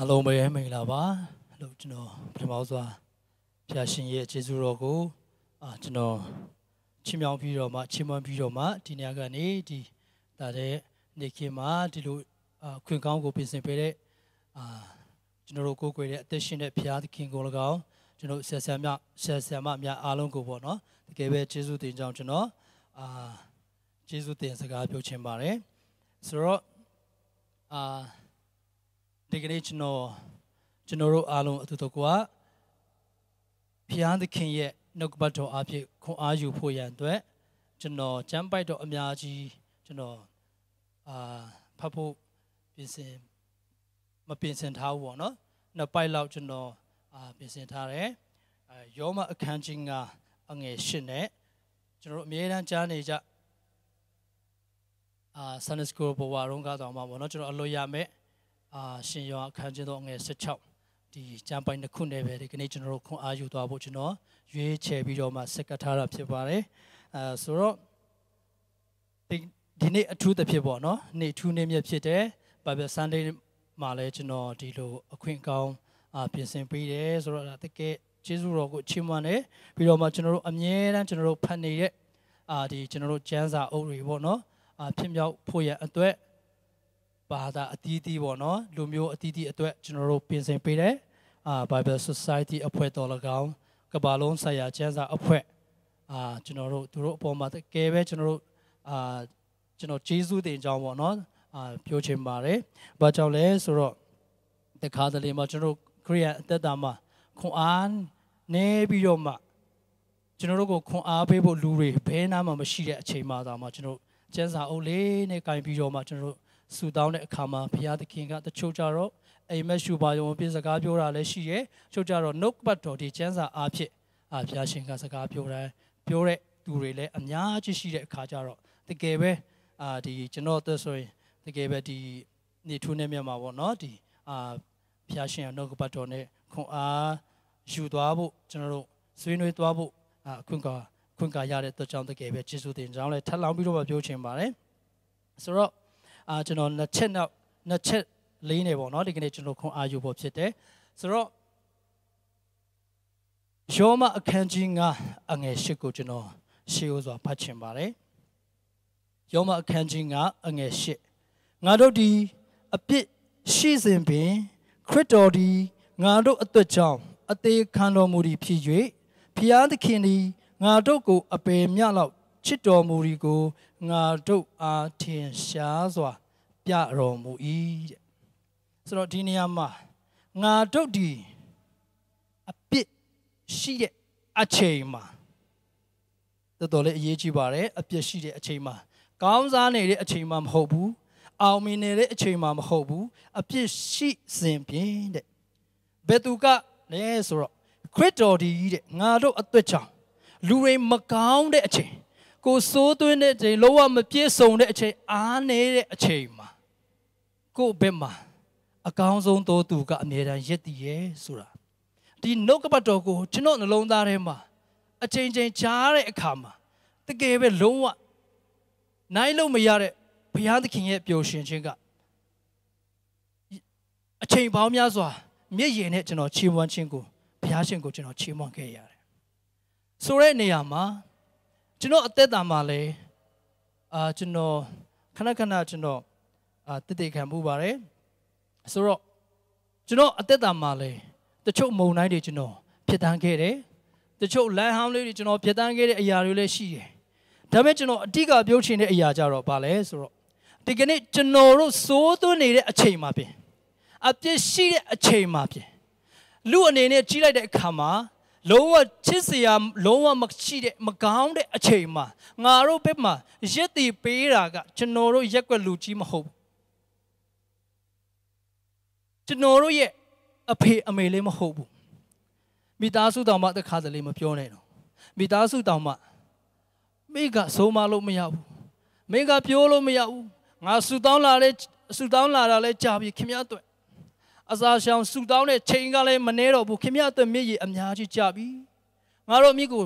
အလုံးပဲမင်္ဂလာပါလို့ကျွန်တော်ပထမစွာဖျာရှင်ရဲ့ကျေးဇူးတော်ကိုအာကျွန်တော်ချီးမြှောက်ပြီးတော့မှချီးမွမ်းပြီးတော့မှဒီနေ့ကနေဒီဒါတဲ့နေခင်မှာဒီလိုခွင့်ကောင်းကိုပြင်ဆင်ပေးတဲ့အာကျွန်တော်တို့ကိုယ်ကိုယ်ရဲ့အသက်ရှင်တဲ့ဖျာသခင်ကို၎င်းကျွန်တော်ဆက်ဆံမြဆက်ဆံမများအားလုံးကိုပေါ့နော်တကယ်ပဲကျေးဇူးတင်ကြောင်းကျွန်တော်အာကျေးဇူးတင်စကားပြောချင်ပါတယ်ဆိုတော့အာဒီကနေ့ကျွန်တော်ကျွန်တော်တို့အားလုံးအတူတကွာဖျားသခင်ရဲ့နှုတ်ကပတ်တော်အဖြစ်ခွန်အားယူဖို့ရန်အတွက်ကျွန်တော်ကျမ်းပိုက်တော်အများကြီးကျွန်တော်အာဖတ်ဖို့ပြင်ဆင်မပြင်ဆင်ထားဘူးပေါ့နော်နှစ်ပိုက်လောက်ကျွန်တော်အာပြင်ဆင်ထားတယ်အဲယောမအခန်းကြီးကအငယ်၈နဲ့ကျွန်တော်တို့အမြဲတမ်းကြားနေကြအာ Sunday School ဘဝရုံးကတော့မှာပေါ့နော်ကျွန်တော်အလွတ်ရမယ်အာရှင်ယောအခန်းကျင်းတော်ငယ်16ဒီကျမ်းပိုင်းတစ်ခုနဲ့ပဲဒီကနေ့ကျွန်တော်တို့ခွန်အားယူသွားဖို့ကျွန်တော်ရွေးချယ်ပြီးတော့မှဆက်ကပ်ထားတာဖြစ်ပါတယ်အဲဆိုတော့ဒီနေ့အထူးသဖြင့်ပေါ့နော်နေ့ထူးနေ့မြတ်ဖြစ်တယ်ဘာပဲ Sunday မှာလည်းကျွန်တော်ဒီလိုအခွင့်အကောင်းပြင်ဆင်ပေးတယ်ဆိုတော့တကယ်ကျေးဇူးတော်ကိုချီးမွမ်းတယ်ပြီးတော့မှကျွန်တော်တို့အမြဲတမ်းကျွန်တော်တို့ဖတ်နေတဲ့အာဒီကျွန်တော်တို့ကျမ်းစာအုပ်တွေပေါ့နော်အာဖြစ်မြောက်ဖို့ရအတွက်ဘာသာအသီးသီးပေါ့နော်လူမျိုးအသီးသီးအတွက်ကျွန်တော်တို့ပြင်ဆင်ပေးတယ်အာ Bible Society အဖွဲ့တော်၎င်းကဘာလုံးဆရာကျမ်းစာအဖွဲ့အာကျွန်တော်တို့သူတို့အပေါ်မှာတကယ်ပဲကျွန်တော်တို့အာကျွန်တော်ဂျေစုတင်ကြောင်းပေါ့နော်အာပြောချင်ပါတယ်ဘာကြောင့်လဲဆိုတော့တခါတလေမှာကျွန်တော်တို့ခရိယအသက်တာမှာခွန်အားနေပြီးတော့မှကျွန်တော်တို့ကိုခွန်အားပေးဖို့လူတွေဘဲနာမှမရှိတဲ့အချိန်မှသာမှကျွန်တော်တို့ကျန်းစာအုပ်လေးနဲ့ကင်ပြီးတော့မှကျွန်တော်တို့ဆူတောင်းတဲ့အခါမှာဘုရားသခင်ကတချို့ကြတော့အိမ်မက်ရှူပါယုံပြစကားပြောတာလည်းရှိရဲတချို့ကြတော့နှုတ်ပတ်တော်ဒီကျမ်းစာအားဖြင့်အာဘုရားရှင်ကစကားပြောတိုင်းပြောတဲ့သူတွေလည်းအများကြီးရှိတဲ့အခါကျတော့တကယ်ပဲအာဒီကျွန်တော်သက်ဆိုရင်တကယ်ပဲဒီနေထူးနေမြတ်မှာပေါ့နော်ဒီအာဘုရားရှင်ရဲ့နှုတ်ပတ်တော်နဲ့ခွန်အားယူသွားဖို့ကျွန်တော်တို့ဆွေးနွေးသွားဖို့အခွင့်ကာခွင့်ကာရတဲ့အတွက်ကြောင့်တကယ်ပဲကျေးဇူးတင်ကြောင်းလည်းထပ်လောင်းပြီးတော့ပြောချင်ပါတယ်ဆိုတော့အာကျွန်တော်နှစ်ချက်နောက်နှစ်ချက်လေးနေပေါ့နော်ဒီကနေ့ကျွန်တော်ခွန်အားယူဖို့ဖြစ်တယ်ဆိုတော့ယောမအခန်းကြီး9အငယ်10ကိုကျွန်တော် ရှေ့ဦးစွာဖတ်ချင်ပါတယ်ယောမအခန်းကြီး9အငယ်10ငါတို့ဒီအပြစ်ရှိစဉ်ပင်ခရစ်တော်ဒီငါတို့အတွက်ကြောင့်အသေးခံတော်မူသည်ဖြစ်၍ဖျားသခင်သည်ငါတို့ကို အပေမြလောက်ချစ်တော်မူ၏ကိုငါတို့အားထင်ရှားစွာပြတော်မူ၏တဲ့ဆိုတော့ဒီနေရာမှာငါတို့ဒီအပြစ်ရှိတဲ့အချိန်မှာတော်တော်လေးအရေးကြီးပါတယ်အပြစ်ရှိတဲ့အချိန်မှာ ကောင်းစားနေတဲ့အချိန်မှာမဟုတ်ဘူးအောင်မြင်နေတဲ့အချိန်မှာမဟုတ်ဘူးအပြစ်ရှိစဉ်ဖြင့်တဲ့ဘယ်သူကလဲဆိုတော့ခရစ်တော်ဒီတဲ့ငါတို့အသက်ကြောင့်လူတွေမကောင်းတဲ့အချိန်ကိုစိုးသွင်းတဲ့အချိန်လောကမပြည့်စုံတဲ့အချိန်အားနေတဲ့အချိန်မှာကို့ဘက်မှာအကောင်းဆုံးသောသူကအမြဲတမ်းရည်တည်ရဲဆိုတာဒီနှုတ်ကပတ်တော်ကိုကျွန်တော်နှလုံးသားထဲမှာအချိန်ချင်းချားတဲ့အခါမှာတကယ်ပဲလုံးဝနိုင်လို့မရတဲ့ဘုရားသခင်ရဲ့ပျော်ရွှင်ခြင်းကအချိန်ပေါင်းများစွာမျက်ရည်နဲ့ကျွန်တော်ချီးမွမ်းခြင်းကိုဘုရားရှင်ကိုကျွန်တော်ချီးမွမ်းခဲ့ရတယ်ဆိုတဲ့နေရာမှာကျွန်တော်အသက်တာမှာလည်းအာကျွန်တော်ခဏခဏကျွန်တော်အာတည်တည်ခံမှုပါတယ်ဆိုတော့ကျွန်တော်အသက်တာမှာလည်းတချို့မုံတိုင်းတွေကျွန်တော်ဖြစ်တန်းခဲ့တယ်တချို့လမ်းဟောင်းလေးတွေကျွန်တော်ဖြစ်တန်းခဲ့တဲ့အရာတွေလည်းရှိတယ်ဒါပေမဲ့ကျွန်တော်အတိအကပြောချင်တဲ့အရာကြတော့ဗာလဲဆိုတော့ဒီကနေ့ကျွန်တော်တို့စိုးသွင်းနေတဲ့အချိန်မှာပြင်အပြစ်ရှိတဲ့အချိန်မှာပြင်လူအနေနဲ့ကြီးလိုက်တဲ့အခါမှာလုံးဝချစ်စရာလုံးဝမရှိတဲ့မကောင်းတဲ့အချိန်မှာငါတို့ဘက်မှာရက်တည်ပေးတာကကျွန်တော်တို့ရက်ွက်လူကြီးမဟုတ်ကျွန်တော်တို့ရဲ့အဖေအမေလေးမဟုတ်ဘူးမိသားစုတောင်မှတခါတလေမပြောနဲ့တော့မိသားစုတောင်မှမိကဆုံးမလို့မရဘူးမိကပြောလို့မရဘူးငါဆူတောင်းလာလဲဆူတောင်းလာတာလဲကြာပြီခင်ဗျားအတွက်အစာရှောင်ဆူတောင်းတဲ့ချိန်ကလည်းမနှဲတော့ဘူးခင်ဗျအတွက်မျက်ရည်အများကြီးကျပြီငါတို့မြစ်ကို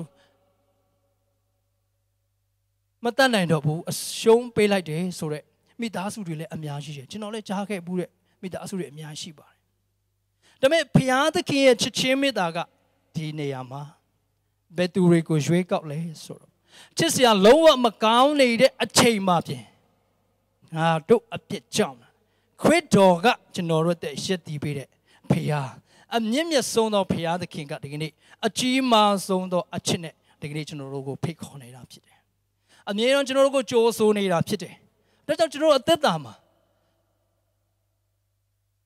မတတ်နိုင်တော့ဘူးအရှုံးပေးလိုက်တယ်ဆိုတော့မိသားစုတွေလည်းအများကြီးတယ်ကျွန်တော်လည်းကြားခဲ့ဘူးတဲ့မိသားစုတွေအများရှိပါတယ်ဒါပေမဲ့ဖျားသခင်ရဲ့ချစ်ချင်းမေတ္တာကဒီနေရာမှာဘယ်သူတွေကိုရွေးကောက်လဲဆိုတော့ချစ်စရာလုံးဝမကောင်းနေတဲ့အချိန်မှပြင်ငါတို့အပြစ်ကြောင့်ခရစ်တော်ကကျွန်တော်တို့တဲ့ရှက်တီးပေးတဲ့ဖခင်အမြင့်မြတ်ဆုံးသောဖခင်သခင်ကဒီကနေ့အကြီးမားဆုံးသောအချစ်နဲ့ဒီကနေ့ကျွန်တော်တို့ကိုဖိတ်ခေါ်နေတာဖြစ်တယ်။အမြဲတမ်းကျွန်တော်တို့ကိုကြိုးဆိုးနေတာဖြစ်တယ်။ဒါကြောင့်ကျွန်တော်တို့အသက်တာမှာ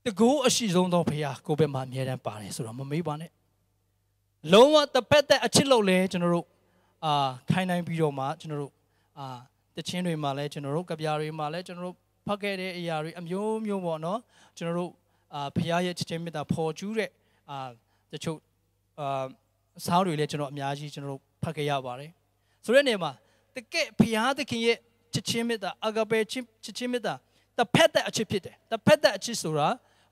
တကူအရှိဆုံးသောဖခင်ကိုပဲမှာအမြဲတမ်းပါတယ်ဆိုတော့မမေ့ပါနဲ့။လုံးဝတစ်ဖက်သက်အချစ်လို့လဲကျွန်တော်တို့အာခိုင်းနိုင်ပြီးတော့မှကျွန်တော်တို့အာတခြင်းတွေမှာလဲကျွန်တော်တို့ကပြားတွေမှာလဲကျွန်တော်တို့ဖတ်ခဲ့တဲ့အရာတွေအမျိုးမျိုးပေါ့နော်ကျွန်တော်တို့အာဖရားရဲ့ချစ်ခြင်းမေတ္တာပေါ်ကျူးတဲ့အာတချို့အာဆောင်းတွေလည်းကျွန်တော်အများကြီးကျွန်တော်တို့ဖတ်ခဲ့ရပါတယ်ဆိုတဲ့နေမှာတကယ်ဖရားသခင်ရဲ့ချစ်ခြင်းမေတ္တာအဂပေချစ်ချစ်ခြင်းမေတ္တာတစ်ဖက်သက်အချစ်ဖြစ်တယ်တစ်ဖက်သက်အချစ်ဆိုတာ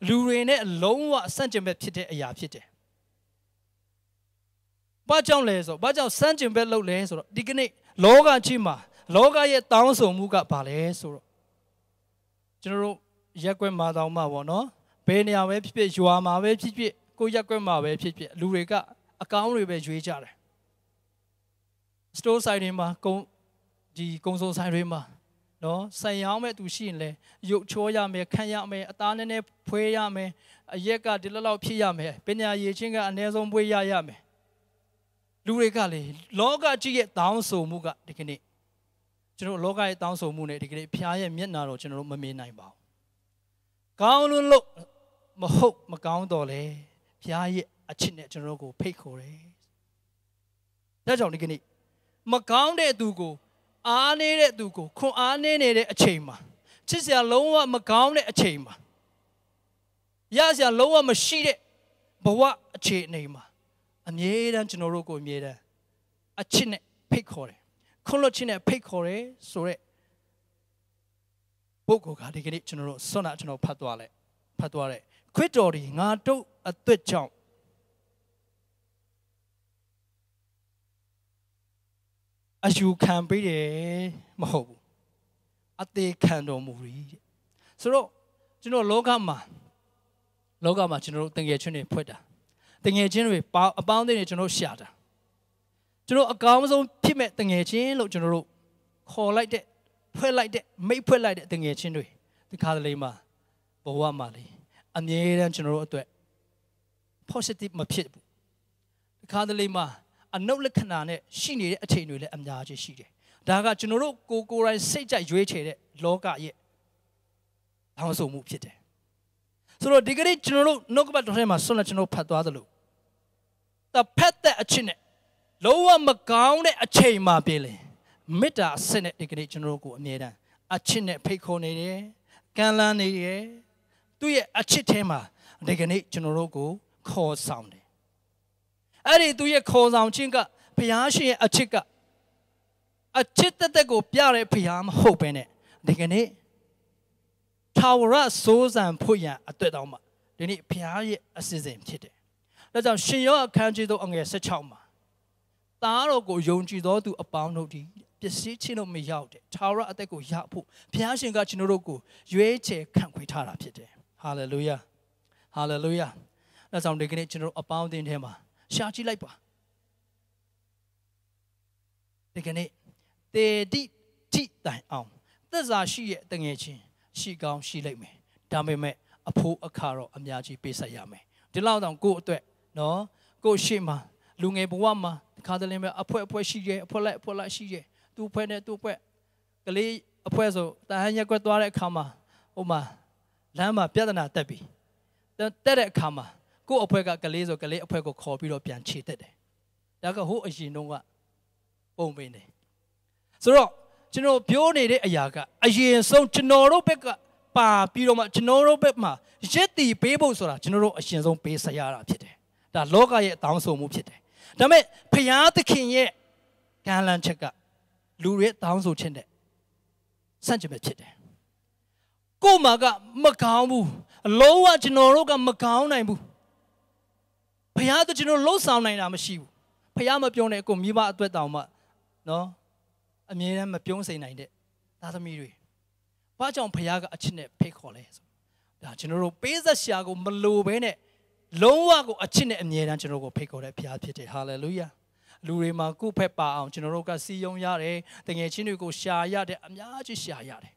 လူတွေနဲ့လုံးဝအဆန့်ကျင်ဘက်ဖြစ်တဲ့အရာဖြစ်တယ်ဘာကြောင့်လဲဆိုတော့ဘာကြောင့်ဆန့်ကျင်ဘက်လုပ်လဲဆိုတော့ဒီကနေ့လောကကြီးမှာလောကရဲ့တောင်းဆိုမှုကဘာလဲဆိုတော့ကျွန်တော်တို့ရက်ွက်မှာတောင်မှပေါ့နော်ဘယ်နေရာပဲဖြစ်ဖြစ်ရွာမှာပဲဖြစ်ဖြစ်ကိုရက်ွက်မှာပဲဖြစ်ဖြစ်လူတွေကအကောင်းတွေပဲရွေးကြတယ် store site တွေမှာ ကုန်းဒီကုန်းစုံဆိုင်တွေမှာနော်ဆိုင်ရောင်းမဲ့သူရှိရင်လဲရုပ်ချောရမယ်ခန့်ရမယ်အသားနည်းနည်းဖွေးရမယ်အရက်ကဒီလောက်လောက်ဖြစ်ရမယ်ပညာရည်ချင်းကအ ਨੇ ဆုံးဖွေးရရမယ်လူတွေကလေလောကကြီးရဲ့တောင်းဆိုမှုကဒီကနေ့ကျွန်တော်လောကရဲ့တောင်းဆိုမှုနဲ့ဒီကနေ့ဖျားရဲ့မျက်နာတော့ကျွန်တော်တို့မမေ့နိုင်ပါဘူး။ကောင်းလို့လို့မဟုတ် မကောင်းတော့လေဖျားရဲ့အချစ်နဲ့ကျွန်တော်တို့ကိုဖိတ်ခေါ်တယ်။ဒါကြောင့်ဒီကနေ့မကောင်းတဲ့သူကိုအားနေတဲ့သူကိုခွန်အားနေနေတဲ့အချိန်မှာချစ်စရာလုံးဝမကောင်းတဲ့အချိန်မှာရစရာလုံးဝမရှိတဲ့ဘဝအခြေအနေမှာအမြဲတမ်းကျွန်တော်တို့ကိုအမြဲတမ်းအချစ်နဲ့ဖိတ်ခေါ်တယ်ခွန်လွတ်ခြင်းနဲ့ဖိတ်ခေါ်တယ်ဆိုရက်ပုဂ္ဂိုလ်ကဒီကနေ့ကျွန်တော်တို့ဆွမ်းနာကျွန်တော်ဖတ်သွားလိုက်ဖတ်သွားတယ်ခွစ်တော်ဒီငါတို့အသွက်ကြောင့်အယူခံပေးတယ်မဟုတ်ဘူးအသေးခံတော်မူ၏တဲ့ဆိုတော့ကျွန်တော်လောကမှာလောကမှာကျွန်တော်တို့တငယ်ချင်းတွေဖွဲ့တာတငယ်ချင်းတွေအပေါင်းအသင်းတွေကျွန်တော်ရှာတာကျွန်တော်အကောင်းဆုံးဖြစ်မဲ့တငယ်ချင်းလို့ကျွန်တော်တို့ခေါ်လိုက်တဲ့ဖွဲ့လိုက်တဲ့မိတ်ဖွဲ့လိုက်တဲ့တငယ်ချင်းတွေဒီခါလေးမှာဘဝမှာလေအမြဲတမ်းကျွန်တော်တို့အတွက် positive မဖြစ်ဘူးဒီခါလေးမှာအနုလက္ခဏာနဲ့ရှိနေတဲ့အချိန်တွေလည်းအများကြီးရှိတယ်ဒါကကျွန်တော်တို့ကိုကိုယ်တိုင်စိတ်ကြိုက်ရွေးချယ်တဲ့လောကရဲ့တောင်းဆိုမှုဖြစ်တယ်ဆိုတော့ဒီကနေ့ကျွန်တော်တို့နှုတ်ကပတ်တော်ထဲမှာဆွတ်လက်ကျွန်တော်ဖတ်သွားသလိုတဖက်တဲ့အချင်းနဲ့လုံးဝမကောင်းတဲ့အချိန်မှာပြည်လေမေတ္တာအစစ်နဲ့ဒီကနေ့ကျွန်တော်တို့ကိုအမြဲတမ်းအချစ်နဲ့ဖိတ်ခေါ်နေတယ်ကမ်းလှမ်းနေတယ်သူ့ရဲ့အချစ်ထဲမှာဒီကနေ့ကျွန်တော်တို့ကိုခေါ်ဆောင်တယ်အဲ့ဒီသူ့ရဲ့ခေါ်ဆောင်ခြင်းကဘုရားရှင်ရဲ့အချစ်ကအချစ်တက်တက်ကို ပြတဲ့ဘုရားမဟုတ်ပဲနဲ့ဒီကနေ့ထာဝရစိုးစံဖို့ရန်အတွက်တောင်းပါဒီနေ့ဘုရားရဲ့အစီအစဉ်ဖြစ်တယ်ဒါကြောင့်ရှင်ယောအခန်းကြီးသို့အငယ်16မှာသားတော်ကိုယုံကြည်သောသူအပေါင်းတို့သည်ပျက်စီးခြင်းတို့မရောက်တဲ့ထာဝရအသက်ကိုရဖို့ဘုရားရှင်ကကျွန်တော်တို့ကိုရွေးချယ်ခံခွင့်ထားတာဖြစ်တယ်ဟာလေလုယာဟာလေလုယာဒါကြောင့်ဒီကနေ့ကျွန်တော်အပေါင်းအသင်းထဲမှာရှာကြည့်လိုက်ပါဒီကနေ့တေတိတိတိုင်အောင်သက်စာရှိရဲ့တငယ်ချင်းရှိကောင်းရှိလိမ့်မယ်ဒါပေမဲ့အဖိုးအခါတော့အများကြီးပေးဆက်ရမယ်ဒီလောက်တောင်ကို့အတွက်နော်ကို့ရှိမှာလူငယ်ဘဝမှာတခါတလေပဲအဖွဲအဖွဲရှိရဲအဖွဲလိုက်အဖွဲလိုက်ရှိရဲသူ့အဖွဲနဲ့သူ့အဖွဲကလေးအဖွဲဆိုတာဟန်ရက်ကွက်သွားတဲ့အခါမှာဟိုမှာလမ်းမှာပြဿနာတက်ပြီတက်တဲ့အခါမှာကို့အဖွဲကကလေးဆိုကလေးအဖွဲကိုခေါ်ပြီးတော့ပြန်ခြေတက်တယ်ဒါကဟိုအရင်တုန်းကပုံပင်တယ်ဆိုတော့ကျွန်တော်ပြောနေတဲ့အရာကအရင်ဆုံးကျွန်တော်တို့ဘက်ကပါပြီးတော့မှကျွန်တော်တို့ဘက်မှာရစ်တီပေးဖို့ဆိုတာကျွန်တော်တို့အရင်ဆုံးပေးဆရာတာဖြစ်တယ်ဒါလောကရဲ့အတောင်းဆိုမှုဖြစ်တယ်ဒါပေမဲ့ဖျားသခင်ရဲ့ကံလန်းချက်ကလူတွေတောင်းဆိုခြင်းတဲ့ဆန့်ကျင်ဘက်ဖြစ်တယ်ကို့မှာက မကောင်းဘူးအလုံးဝကျွန်တော်တို့ကမကောင်းနိုင်ဘူးဖျားတို့ကျွန်တော်လှုပ်ဆောင်နိုင်တာမရှိဘူးဖျားမပြောနဲ့ကိုမိဘအတွက်တောင်မှနော်အမြဲတမ်းမပြုံးစိန်နိုင်တဲ့သားသမီးတွေဘာကြောင့်ဖျားကအချစ်နဲ့ဖိတ်ခေါ်လဲဆိုဒါကျွန်တော်တို့ပေးသက်ရှာကိုမလိုဘဲနဲ့လုံးဝကိုအချစ်နဲ့အမြဲတမ်းကျွန်တော်ကိုဖိတ်ခေါ်တဲ့ဘုရားဖြစ်တယ်ဟာလေလုယာလူတွေမှာကိုယ့်ဖက်ပါအောင်ကျွန်တော်တို့ကစီယုံရတယ်တငယ်ချင်းတွေကိုရှာရတဲ့အများကြီးရှာရတယ်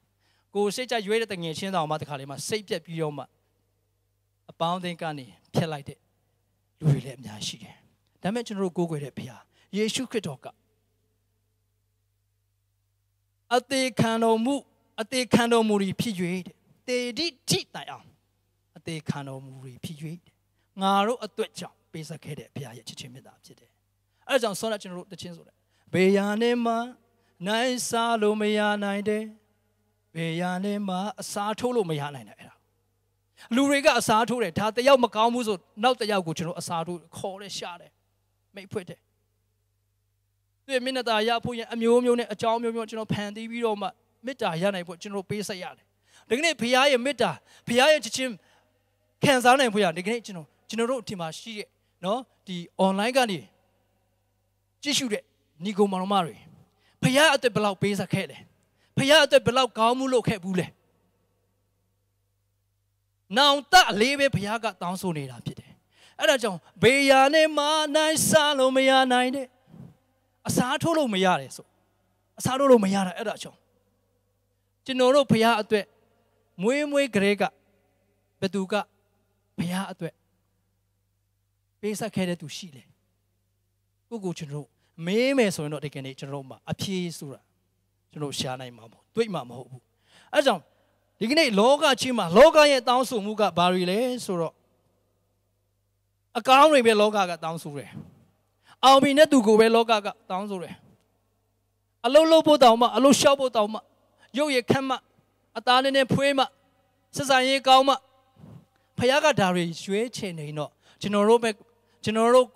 ကိုယ်စိတ်ကြရွေးတဲ့တငယ်ချင်းတော်မှတခါလေးမှစိတ်ပြက်ပြီးတော့မှအပေါင်းအသင်းကနေဖျက်လိုက်တဲ့လူတွေလည်းအများရှိတယ်ဒါပေမဲ့ကျွန်တော်တို့ကိုးကွယ်တဲ့ဘုရားယေရှုခရစ်တော်ကအသေးခံတော်မူအသေးခံတော်မူဖြစ်၍တေတိတိတိုင်အောင်အသေးခံတော်မူဖြစ်၍ငါတို့အတွက်ကြောင့်ပေးဆက်ခဲ့တဲ့ဘုရားရဲ့ချစ်ခြင်းမေတ္တာဖြစ်တယ်။အဲဒါကြောင့်ဆောရကျွန်တော်တို့တခြင်းဆိုတယ်။ဘေယာနဲ့မှနိုင်စားလို့မရနိုင်တယ်။ဘေယာနဲ့မှအစားထိုးလို့မရနိုင်တယ်အဲ့ဒါ။လူတွေကအစားထိုးတယ်ဒါတယောက်မကောင်းဘူးဆိုနောက်တယောက်ကိုကျွန်တော်အစားထိုးခေါ်တယ်ရှာတယ်မိတ်ဖွက်တယ်။ဒီမေတ္တာရဖို့ရင်အမျိုးမျိုးနဲ့အကြောင်းမျိုးမျိုးကျွန်တော်ဖန်တီးပြီးတော့မှမေတ္တာရနိုင်ဖို့ကျွန်တော်ပေးဆက်ရတယ်။ဒီကနေ့ဘုရားရဲ့မေတ္တာဘုရားရဲ့ချစ်ခြင်းခံစားနိုင်ဖို့ရဒီကနေ့ကျွန်တော်ကျွန်တော်တို့အထင်မှာရှိတဲ့နော်ဒီ online ကနေကြည့်ရှုတဲ့ညီကောင်မောင်မတွေဖခင်အသက်ဘယ်လောက်ပေးစားခဲ့လဲဖခင်အသက်ဘယ်လောက်ကောင်းမှုလုပ်ခဲ့ဘူးလဲနောင်တလေးပဲဖခင်ကတောင်းဆိုနေတာဖြစ်တယ်အဲ့ဒါကြောင့်ဘေးရာနဲ့မာနိုင်စားလို့မရနိုင်တဲ့အစားထိုးလို့မရတယ်ဆိုအစားထိုးလို့မရတာအဲ့ဒါကြောင့်ကျွန်တော်တို့ဖခင်အတွက်မွေးမွေးကလေးကဘသူကဖခင်အတွက်ပေးဆက်ခဲ့တဲ့သူရှိတယ်ကိုကိုကျွန်တော်မေးမယ်ဆိုရင်တော့ဒီကနေ့ကျွန်တော်မှအပြေးဆိုတာကျွန်တော်ရှားနိုင်မှာမဟုတ်တွေ့မှာမဟုတ်ဘူးအဲကြောင့်ဒီကနေ့လောကချင်းမှာလောကရဲ့တောင်းဆိုမှုကဘာတွေလဲဆိုတော့အကောင်းတွေပဲလောကကတောင်းဆိုတယ်အောင်မြင်တဲ့သူကိုပဲလောကကတောင်းဆိုတယ်အလုံးလုံးဖို့တောင်းမှအလုံးလျှောက်ဖို့တောင်းမှရုပ်ရည်ခက်မှအသားနဲ့နဲ့ဖွေးမှစစံရေးကောင်းမှဖခင်ကဒါတွေရွေးချယ်နေတော့ကျွန်တော်တို့ပဲကျွန်တော်တို့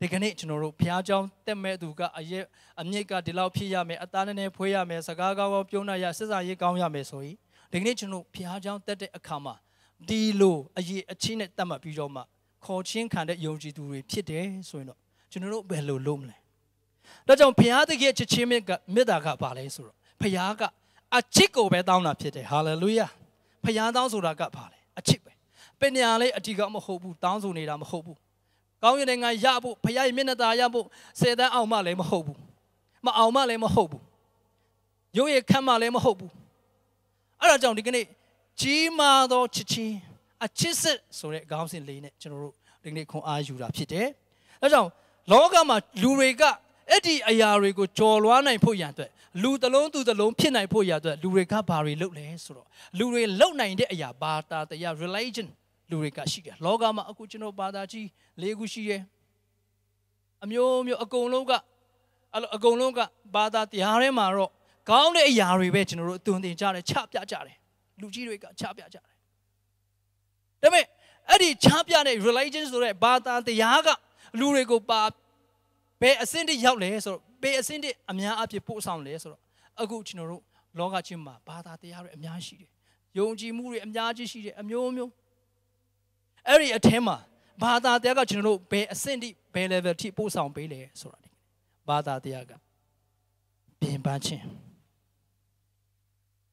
ဒီကနေ့ကျွန်တော်တို့ဘုရားကျောင်းတက်မဲ့သူကအရက်အမြင့်ကဒီလောက်ဖြစ်ရမယ်အသားနဲ့နဲ့ဖွေးရမယ်စကားကောင်းကောင်းပြောနိုင်ရဆက်ဆံရေးကောင်းရမယ်ဆိုရင်ဒီကနေ့ကျွန်တော်ဘုရားကျောင်းတက်တဲ့အခါမှာဒီလိုအရေးအချင်းနဲ့တတ်မှတ်ပြီးတော့မှ ခေါ်ချင်းခံတဲ့ယုံကြည်သူတွေဖြစ်တယ်ဆိုရင်တော့ကျွန်တော်တို့ဘယ်လိုလုပ်မလဲဒါကြောင့်ဘုရားသခင်ချစ်ချင်းမေတ္တာကဘာလဲဆိုတော့ဘုရားကအချစ်ကိုပဲတောင်းတာဖြစ်တယ်ဟာလေလုယာဘုရားတောင်းဆိုတာကဘာလဲအချစ်ပဲပညာလေးအတီကမဟုတ်ဘူးတောင်းဆိုနေတာမဟုတ်ဘူးကောင်းရတဲ့ငံရဖို့ဖခင်မျက်နှာသာရဖို့စေတန်းအောင်မှလည်းမဟုတ်ဘူးမအောင်မှလည်းမဟုတ်ဘူးရုပ်ရည်ခန့်မှလည်းမဟုတ်ဘူးအဲ့ဒါကြောင့်ဒီကနေ့ကြီးမားသောချစ်ချင်းအချစ်စစ်ဆိုတဲ့ခေါင်းစဉ်လေးနဲ့ကျွန်တော်တို့ဒီကနေ့ခွန်အားယူတာဖြစ်တယ်အဲကြောင့်လောကမှာလူတွေကအဲ့ဒီအရာတွေကိုကြော်လွားနိုင်ဖို့ရန်အတွက်လူတလုံးသူတလုံးဖြစ်နိုင်ဖို့ရန်အတွက်လူတွေကဘာတွေလုပ်လဲဆိုတော့လူတွေလုပ်နိုင်တဲ့အရာဘာသာတရား religion လူတွေကရှိတယ်လောကမှာအခုကျွန်တော်ဘာသာကြီး၄ခုရှိရဲ့အမျိုးမျိုးအကုန်လုံးကအဲ့လိုအကုန်လုံးကဘာသာတရားထဲမှာတော့ကောင်းတဲ့အရာတွေပဲကျွန်တော်တို့အသွင်တင်ကြတယ်ချပြကြတယ်လူကြီးတွေကချပြကြတယ်ဒါပေမဲ့အဲ့ဒီချပြတဲ့ religion ဆိုတဲ့ဘာသာတရားက လူတွေကိုပါဘယ်အဆင့်တစ်ရောက်လဲဆိုတော့ဘယ်အဆင့်တစ်အများအပြည့်ပို့ဆောင်လဲဆိုတော့အခုကျွန်တော်တို့လောကကြီးမှာဘာသာတရားတွေအများရှိတယ်ယုံကြည်မှုတွေအများကြီးရှိတယ်အမျိုးမျိုးအဲ့ဒီအထင်းမှာဘာသာတရားကကျွန်တော်တို့ဘယ်အဆင့်ထိဘယ် level ထိပို့ဆောင်ပေးလဲဆိုတာဒီဘာသာတရားကပြင်ပန်းခြင်း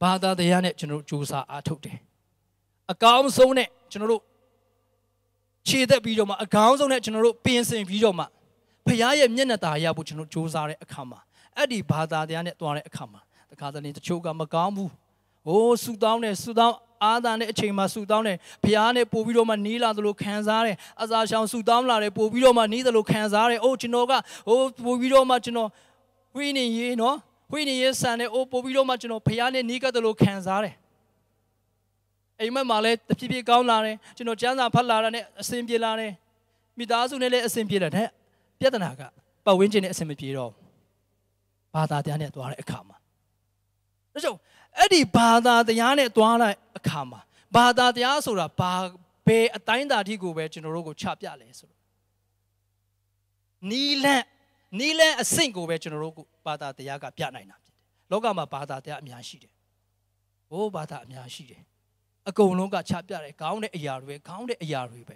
ဘာသာတရားနဲ့ကျွန်တော်တို့စူးစမ်းအားထုတ်တယ်အကောင်းဆုံးနဲ့ကျွန်တော်တို့ခြေသက်ပြီးတော့မှအကောင်းဆုံးနဲ့ကျွန်တော်တို့ပြင်ဆင်ပြီးတော့မှဖရားရဲ့မျက်နှာตาရဖို့ကျွန်တော်စူးစမ်းတဲ့အခါမှာအဲ့ဒီဘာသာတရားနဲ့တွားတဲ့အခါမှာတခါတလေတချို့ကမကောင်းဘူးအိုးဆူတောင်းတယ်ဆူတောင်းအားသာနဲ့အချိန်မှာဆူတောင်းတယ်ဖះနဲ့ပို့ပြီးတော့မှနီးလာသလိုခံစားတယ်အစာရှောင်ဆူတောင်းလာတယ်ပို့ပြီးတော့မှနီးသလိုခံစားတယ်အိုးကျွန်တော်ကဟိုပို့ပြီးတော့မှကျွန်တော်ဝိနေရေးနော်ဝိနေရေးဆန်နဲ့အိုးပို့ပြီးတော့မှကျွန်တော်ဖះနဲ့နီးကပ်သလိုခံစားတယ်အိမ်မက်မှာလည်းတဖြည်းဖြည်းကောင်းလာတယ်ကျွန်တော်ကျန်းစာဖတ်လာတာနဲ့အဆင်ပြေလာတယ်မိသားစုနဲ့လည်းအဆင်ပြေလာတဲ့ပြဿနာကပတ်ဝန်းကျင်နဲ့အဆင်မပြေတော့ဘာသာတရားနဲ့သွားတဲ့အခါမှာဒါကြောင့်အဲ့ဒီဘာသာတရားနဲ့တွားလိုက်အခါမှာဘာသာတရားဆိုတာဘာဘယ်အတိုင်းအတာထိကိုပဲကျွန်တော်တို့ကိုချပြလဲဆိုတော့နီလန့်နီလန့်အဆင့်ကိုပဲကျွန်တော်တို့ကိုဘာသာတရားကပြနိုင်တာဖြစ်တယ်။လောကမှာဘာသာတရားအများရှိတယ်။ဘိုးဘာသာအများရှိတယ်။အကုန်လုံးကချပြတယ်။ခေါင်းတဲ့အရာတွေပဲခေါင်းတဲ့အရာတွေပဲ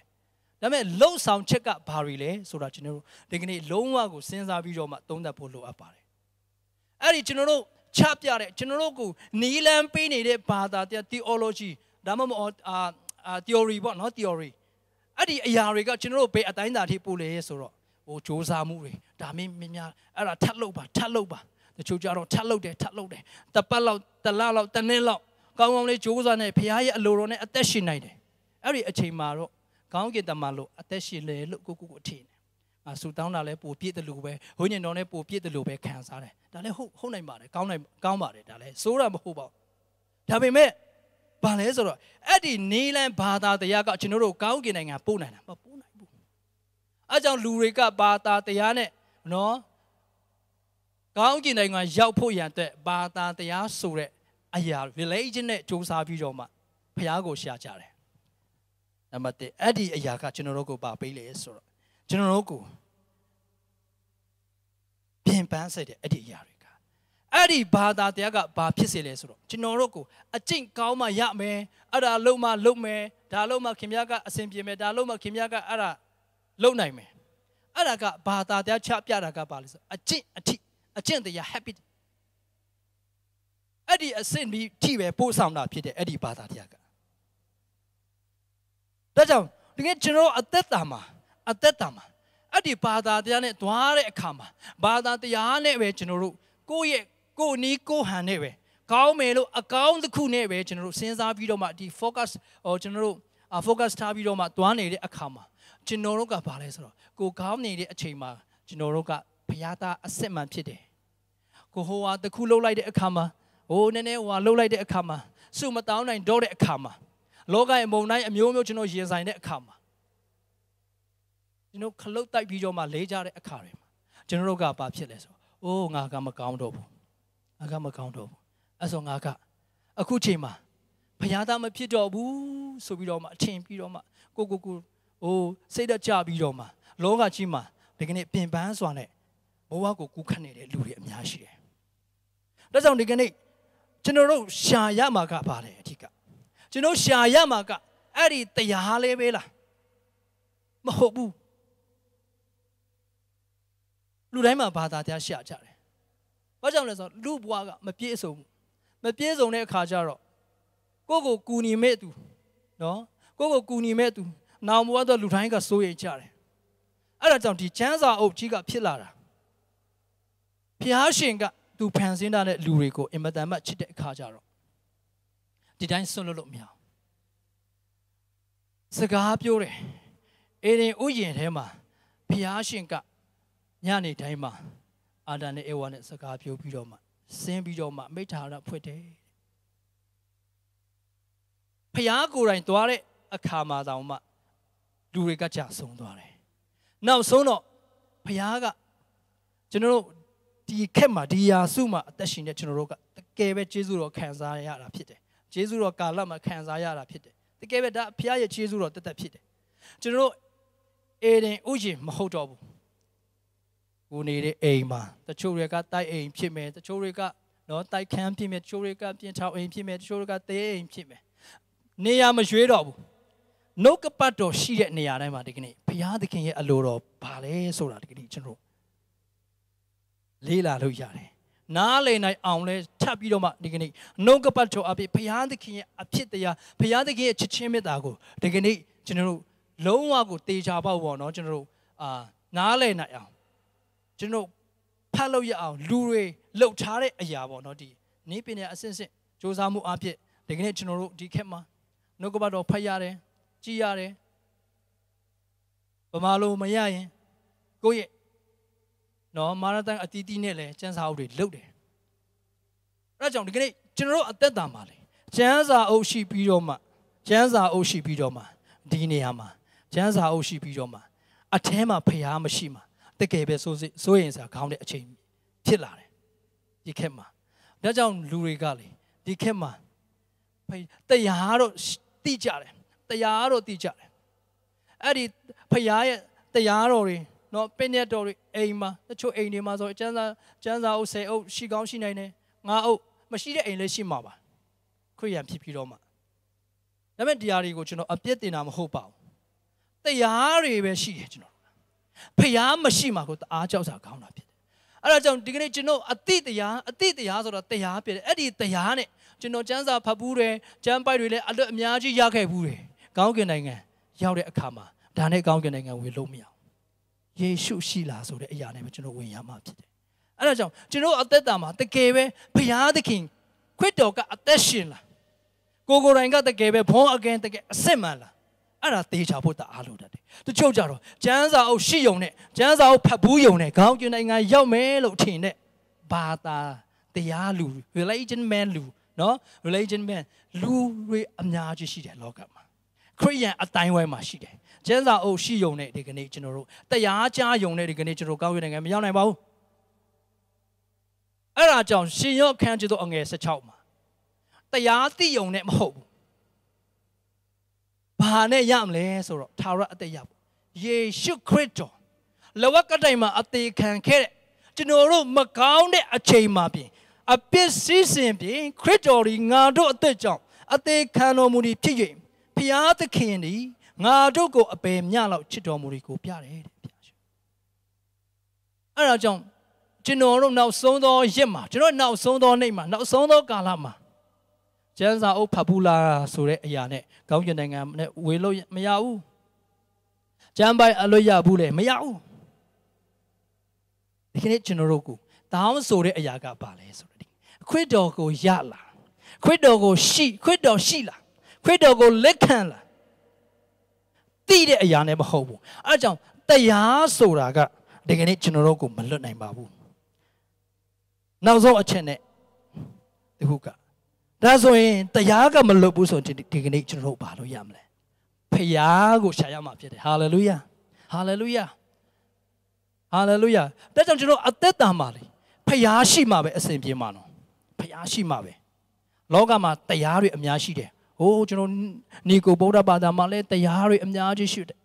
။ဒါပေမဲ့လှုပ်ဆောင်ချက်ကဘာတွေလဲဆိုတာကျွန်တော်တို့ဒီကနေ့လုံးဝကိုစဉ်းစားပြီးတော့မှသုံးသပ်ဖို့လိုအပ်ပါတယ်။အဲ့ဒီကျွန်တော်တို့ချပြတဲ့ကျွန်တော်တို့ကိုနီလန်ပေးနေတဲ့ဘာသာတရား theology ဒါမှမဟုတ်အာ theory ပေါ့နော် theory အဲ့ဒီအရာတွေကကျွန်တော်တို့ဘယ်အတိုင်းသာထိပို့လဲဆိုတော့ဟိုစ조사မှုတွေဒါမင်းများအဲ့ဒါထပ်လုပ်ပါထပ်လုပ်ပါတချို့ကြတော့ထပ်လုပ်တယ်ထပ်လုပ်တယ်တပတ်လောက်တလလောက်တနေ့လောက်ကောင်းကောင်းလေးစ조사နဲ့ဖရားရဲ့အလိုတော်နဲ့အသက်ရှင်နိုင်တယ်အဲ့ဒီအချိန်မှာတော့ကောင်းကင်တမန်လို့အသက်ရှင်လေလို့ကိုကိုကိုထင်ဆူတောင်းတာလည်းပိုပြည့်တယ်လို့ပဲဝိညာဉ်တော်နဲ့ပိုပြည့်တယ်လို့ပဲခံစားတယ်ဒါလည်းဟုတ်ဟုတ်နိုင်ပါတယ်ကောင်းနိုင်ကောင်းပါတယ်ဒါလည်းစိုးတာမဟုတ်ပါဘူးဒါပေမဲ့ဘာလဲဆိုတော့အဲ့ဒီနေလန်ဘာသာတရားကကျွန်တော်တို့ကောင်းကင်နိုင်ငံပို့နိုင်တာမပို့နိုင်ဘူးအဲကြောင့်လူတွေကဘာသာတရားနဲ့နော်ကောင်းကင်နိုင်ငံရောက်ဖို့ရန်အတွက်ဘာသာတရားဆိုတဲ့အရာ religion နဲ့စူးစမ်းပြီးတော့မှဘုရားကိုရှာကြတယ်နံပါတ်1အဲ့ဒီအရာကကျွန်တော်တို့ကိုပါပေးလေဆိုတော့ကျွန်တော်တို့ကိုပြင်ပန်းစေတဲ့အဲ့ဒီအရာတွေကအဲ့ဒီဘာသာတရားကဘာဖြစ်စေလဲဆိုတော့ကျွန်တော်တို့ကိုအကျင့်ကောင်းမှရမယ်အဲ့ဒါလုံးမှလုံးမယ်ဒါလုံးမှခင်ဗျားကအဆင်ပြေမယ်ဒါလုံးမှခင်ဗျားကအဲ့ဒါလုံးနိုင်မယ်အဲ့ဒါကဘာသာတရားချပြတာကပါလဲဆိုအကျင့်အထိအကျင့်တရား habit အဲ့ဒီအဆင့်ဒီထိပဲပို့ဆောင်တာဖြစ်တဲ့အဲ့ဒီဘာသာတရားကဒါကြောင့်တကယ်ကျွန်တော်အသက်တာမှာအသက်တာမှာအဲ့ဒီဘာသာတရားနဲ့တွားတဲ့အခါမှာဘာသာတရားနဲ့ပဲကျွန်တော်တို့ကိုယ့်ရဲ့ကိုယ်နီးကိုယ်ဟန်နဲ့ပဲကောင်းမယ်လို့အကောင်းတစ်ခုနဲ့ပဲကျွန်တော်တို့စဉ်းစားပြီးတော့မှဒီ focus ဟောကျွန်တော်တို့ focus ထားပြီးတော့မှတွားနေတဲ့အခါမှာကျွန်တော်တို့ကဘာလဲဆိုတော့ကိုကောင်းနေတဲ့အချိန်မှာကျွန်တော်တို့ကဘုရားသားအစစ်မှန်ဖြစ်တယ်ကိုဟိုဟာတစ်ခုလှုပ်လိုက်တဲ့အခါမှာဟိုနည်းနည်းဟိုဟာလှုပ်လိုက်တဲ့အခါမှာစုမတောင်းနိုင်တော့တဲ့အခါမှာလောကရဲ့မုံတိုင်းအမျိုးမျိုးကျွန်တော်ရင်ဆိုင်တဲ့အခါမှာကျွန်တော်ခလုတ်တိုက်ပြီးတော့မှလဲကြတဲ့အခါတွေမှာကျွန်တော်တို့ကဘာဖြစ်လဲဆိုအိုးငါကမကောင်းတော့ဘူးငါကမကောင်းတော့ဘူးအဲ့ဆိုငါကအခုချိန်မှာဘုရားသားမဖြစ်တော့ဘူးဆိုပြီးတော့မှအထင်ပြီးတော့မှကိုကိုကိုအိုးစိတ်တကြပြီးတော့မှလောကကြီးမှာဒီကနေ့ပင်ပန်းစွာနဲ့ဘဝကိုကူးခတ်နေတဲ့လူတွေအများရှိတယ်။ဒါကြောင့်ဒီကနေ့ကျွန်တော်တို့ရှာရမှာကပါတယ်အထက်ကကျွန်တော်ရှာရမှာကအဲ့ဒီတရားလေးပဲလားမဟုတ်ဘူးလူတိုင်းမှာဘာသာတရားရှာကြတယ်။ဘာကြောင့်လဲဆိုတော့လူဘဝကမပြည့်စုံဘူး။မပြည့်စုံတဲ့အခါကျတော့ကိုယ့်ကိုကူညီမဲ့သူနော်ကိုယ့်ကိုကူညီမဲ့သူနောင်ဘဝတော့လူတိုင်းကစိုးရိမ်ကြတယ်။အဲ့ဒါကြောင့်ဒီချမ်းစာအုပ်ကြီးကဖြစ်လာတာ။ဖျားရှင်ကသူဖန်ဆင်းထားတဲ့လူတွေကိုအင်မတန်မှချစ်တဲ့အခါကျတော့ဒီတိုင်းဆွန့်လွတ်လို့မရဘူး။စကားပြောတယ်။အေရင်ဥယျင်ထဲမှာဖျားရှင်ကညနေတိုင်းမှာအာဒံနဲ့အေဝါနဲ့စကားပြောပြီးတော့မှဆင်းပြီးတော့မှမိထာရဖွင့်တယ်ဖျားကိုယ်တိုင်သွားတဲ့အခါမှာတောင်မှလူတွေကကြဆုံးသွားတယ်နောက်ဆုံးတော့ဖျားကကျွန်တော်တို့ဒီခက်မှာဒီရာစုမှာအသက်ရှင်တဲ့ကျွန်တော်တို့ကတကယ်ပဲကျေးဇူးတော်ခံစားရတာဖြစ်တယ်ကျေးဇူးတော်ကာလမှာခံစားရတာဖြစ်တယ်တကယ်ပဲဒါဖျားရဲ့ကျေးဇူးတော်တသက်ဖြစ်တယ်ကျွန်တော်တို့အေဒင်ဥယျာဉ်မဟုတ်တော့ဘူးကိုနေတဲ့အိမ်မှာတချို့တွေကတိုက်အိမ်ဖြစ်မယ်တချို့တွေကနော်တိုက်ခန်းဖြစ်မယ်တချို့တွေကပြင်ထောင်အိမ်ဖြစ်မယ်တချို့တွေကတဲအိမ်ဖြစ်မယ်နေရာမရွေးတော့ဘူးနှုတ်ကပတ်တော်ရှိတဲ့နေရာတိုင်းမှာဒီကနေ့ဘုရားသခင်ရဲ့အလိုတော်ဘာလဲဆိုတာဒီကနေ့ကျွန်တော်လေးလာလို့ရတယ်နားလည်နိုင်အောင်လဲထပ်ပြီးတော့မှဒီကနေ့နှုတ်ကပတ်တော်အဖြစ်ဘုရားသခင်ရဲ့အဖြစ်တရားဘုရားသခင်ရဲ့ချစ်ခြင်းမေတ္တာကိုဒီကနေ့ကျွန်တော်တို့လုံးဝကိုတေချာပေါ့ပေါ့နော်ကျွန်တော်တို့အာနားလည်နိုင်အောင်ကျွန်တော်ဖတ်လို့ရအောင်လူတွေလှုပ်ထားတဲ့အရာပေါ့နော်ဒီနေပင်ရအစစ်စစ်စ조사မှုအဖြစ်ဒီကနေ့ကျွန်တော်တို့ဒီခက်မှာနှုတ်ကပတော်ဖတ်ရတယ်ကြည်ရတယ်ဗမာလိုမရရင်ကိုယ့်ရဲ့နော်မာရတန်အတီးတီးနဲ့လည်းစံစာအုပ်တွေလှုပ်တယ်အဲဒါကြောင့်ဒီကနေ့ကျွန်တော်တို့အသက်တာမှာလေစံစာအုပ်ရှိပြီးတော့မှစံစာအုပ်ရှိပြီးတော့မှဒီနေရာမှာစံစာအုပ်ရှိပြီးတော့မှအထဲမှာဖျားမရှိမှာတကယ်ပဲစိုးစိစိုးရင်စာခေါင်းတဲ့အချိန်ဖြစ်လာတယ်ဒီခက်မှာဒါကြောင့်လူတွေကလေဒီခက်မှာတရားတော့တိကြတယ်တရားတော့တိကြတယ်အဲ့ဒီဖရားရဲ့တရားတော်တွေနော်ပင်ရတော်တွေအိမ်မှာတချို့အိမ်တွေမှာဆိုအကျန်းစာကျန်းစာအုပ်ဆယ်အုပ်ရှိကောင်းရှိနိုင်တယ်ငါအုပ်မရှိတဲ့အိမ်လည်းရှိမှာပါခရိယံဖြစ်ပြီးတော့မှဒါပေမဲ့တရားတွေကိုကျွန်တော်အပြစ်တင်တာမဟုတ်ပါဘူးတရားတွေပဲရှိတယ်ကျွန်တော်ဖျားမရှိမှကိုတအားကြောက်စာကောင်းတာဖြစ်တယ်အဲ့ဒါကြောင့်ဒီကနေ့ကျွန်တော်အတိတရားအတိတရားဆိုတော့တရားဖြစ်တယ်အဲ့ဒီတရားနဲ့ကျွန်တော်စံစာဖတ်ဘူးတယ်စံပိုက်တွေလည်းအလွတ်အများကြီးရခဲ့ဘူးတယ်ကောင်းကင်နိုင်ငံရောက်တဲ့အခါမှာဒါနဲ့ကောင်းကင်နိုင်ငံဝင်လို့မရအောင်ယေရှုရှိလားဆိုတဲ့အရာနဲ့ပဲကျွန်တော်ဝင်ရမှာဖြစ်တယ်အဲ့ဒါကြောင့်ကျွန်တော်အသက်တာမှာတကယ်ပဲဘုရားသခင်ခရစ်တော်ကအသက်ရှင်လာကိုကိုယ်တိုင်ကတကယ်ပဲ born again တကယ်အစစ်မှန်လာအဲ့ဒါသေချာဖို့တအားလိုတတ်တယ်တချို့ကြတော့ကျန်းစာအုပ်ရှိယုံနဲ့ကျန်းစာအုပ်ဖတ်ဘူးယုံနဲ့ခေါင်းကျင်နိုင်ငံရောက်မယ်လို့ထင်တဲ့ဘာသာတရားလူ religion man လူနော် religion man လူတွေအများကြီးရှိတယ်လောကမှာခရိယန်အတိုင်းဝိုင်းမှာရှိတယ်ကျန်းစာအုပ်ရှိယုံနဲ့ဒီကနေ့ကျွန်တော်တို့တရားကြားယုံနဲ့ဒီကနေ့ကျွန်တော်ကောင်းရနိုင်ငံမရောက်နိုင်ပါဘူးအဲ့ဒါကြောင့်ရှင်ရော့ခန်းကျတော့အငယ်16မှာတရားသိယုံနဲ့မဟုတ်ဘူးဘာနဲ့ရမလဲဆိုတော့သာရအသက်ရဖို့ယေရှုခရစ်တော်လဝကတိုင်မှာအသေးခံခဲ့တဲ့ကျွန်တော်တို့မကောင်းတဲ့အချိန်မှာပြင် အပြစ်စည်းစင်ပြင်ခရစ်တော်ဒီငါတို့အသက်ကြောင့်အသေးခံတော်မူသည်ဖြစ်၍ဖျားသခင်သည်ငါတို့ကိုအပေမြလောက်ချစ်တော်မူသည်ကိုပြတယ်တဲ့ဖျားရှင်အဲ့ဒါကြောင့်ကျွန်တော်တို့နောက်ဆုံးသောရက်မှာကျွန်တော်နောက်ဆုံးသောနေ့မှာနောက်ဆုံးသောကာလမှာကျန်းစာအုပ်ဖတ်ဘူးလားဆိုတဲ့အရာနဲ့ကောင်းကျင်နိုင်ငံနဲ့ဝေလို့မရဘူးကျမ်းပိုင်အလို့ရဘူးလေမရဘူးဒီကနေ့ကျွန်တော်တို့ကတောင်းဆိုတဲ့အရာကဘာလဲဆိုတော့ဒီခွစ်တော်ကိုရလားခွစ်တော်ကိုရှိခွစ်တော်ရှိလားခွစ်တော်ကိုလက်ခံလားသိတဲ့အရာနဲ့မဟုတ်ဘူးအဲအကြောင်းတရားဆိုတာကဒီကနေ့ကျွန်တော်တို့ကိုမလွတ်နိုင်ပါဘူးနောက်ဆုံးအချက်နဲ့ဒီခုကဒါဆိုရင်တရားကမလွတ်ဘူးဆိုရင်ဒီကနေ့ကျွန်တော်တို့ဘာလို့ရမလဲဖရားကိုရှာရမှာဖြစ်တယ်ဟာလေလုယာဟာလေလုယာဟာလေလုယာဒါကြောင့်ကျွန်တော်အသက်တာမှာလေဖရားရှိမှာပဲအစဉ်ပြေမှာနော်ဖရားရှိမှာပဲလောကမှာတရားတွေအများရှိတယ်ဟိုးကျွန်တော်နေကိုဗုဒ္ဓဘာသာမှာလည်းတရားတွေအများကြီးရှိတယ်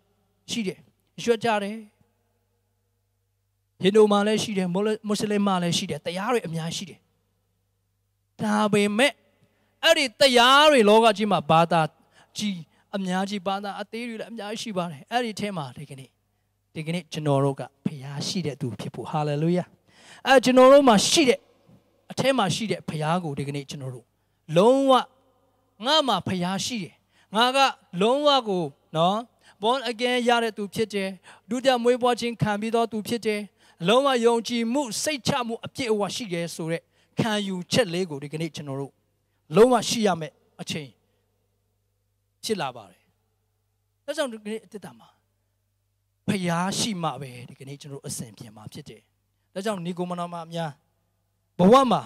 ရှိတယ်ရွှတ်ကြတယ်ဟိန္ဒူမှာလည်းရှိတယ်မွတ်စလင်မှာလည်းရှိတယ်တရားတွေအများရှိတယ်ဒါပေမဲ့အဲ့ဒီတရားတွေလောကကြီးမှာဘာသာကြီးအများကြီးဘာသာအသေးတွေလည်းအများကြီးရှိပါတယ်အဲ့ဒီထဲမှာဒီကနေ့ဒီကနေ့ကျွန်တော်တို့ကဖျားရှိတဲ့သူဖြစ်ဖို့ဟာလေလုယာအဲကျွန်တော်တို့မှာရှိတဲ့အထဲမှာရှိတဲ့ဖျားကိုဒီကနေ့ကျွန်တော်တို့လုံးဝငါမှာဖျားရှိတယ်ငါကလုံးဝကိုနော် born again ရတဲ့သူဖြစ်တယ်ဒုတိယမွေးဖွားခြင်းခံပြီးတော့သူဖြစ်တယ်လုံးဝယုံကြည်မှုစိတ်ချမှုအပြည့်အဝရှိတယ်ဆိုတဲ့ခံယူချက်လေးကိုဒီကနေ့ကျွန်တော်တို့လုံးဝရှိရမယ်အချိန်ဖြစ်လာပါတယ်။ဒါကြောင့်ဒီကနေ့အတ္တမှာဖျားရှိမှပဲဒီကနေ့ကျွန်တော်အစဉ်ပြင်မှာဖြစ်တယ်။ဒါကြောင့်နီကိုမနာမအများဘဝမှာ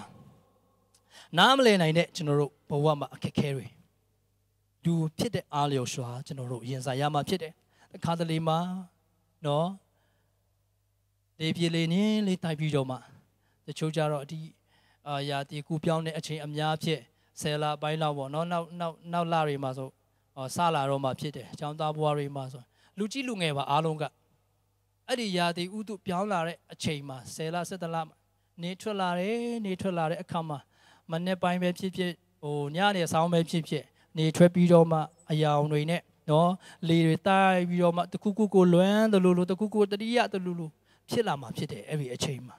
နားမလည်နိုင်တဲ့ကျွန်တော်တို့ဘဝမှာအခက်အခဲတွေလူဖြစ်တဲ့အားလျော်စွာကျွန်တော်တို့ရင်ဆိုင်ရမှာဖြစ်တယ်။အခါတလေမှာနော်လေပြေလေနင်းလေးတိုက်ပြီးတော့မှတချို့ကြတော့ဒီအာရာတီကူပြောင်းတဲ့အချိန်အများဖြစ်10လပိုင်းလောက်ပေါ့နော်နောက်နောက်နောက်လတွေမှာဆိုဆလာတော့မှဖြစ်တယ်ကျောင်းသားဘွားတွေမှာဆိုလူကြီးလူငယ်ပါအားလုံးကအဲ့ဒီရာသီဥတုပြောင်းလာတဲ့အချိန်မှာ10လ17လနေထွက်လာတယ်နေထွက်လာတဲ့အခါမှာမနေ့ပိုင်းပဲဖြစ်ဖြစ်ဟိုညနေဆောင်းပဲဖြစ်ဖြစ်နေထွက်ပြီးတော့မှအယောင်တွေနဲ့နော်လေတွေတိုက်ပြီးတော့မှတခုခုကိုလွမ်းတလူလူတခုခုတတိယတလူလူဖြစ်လာမှာဖြစ်တယ်အဲ့ဒီအချိန်မှာ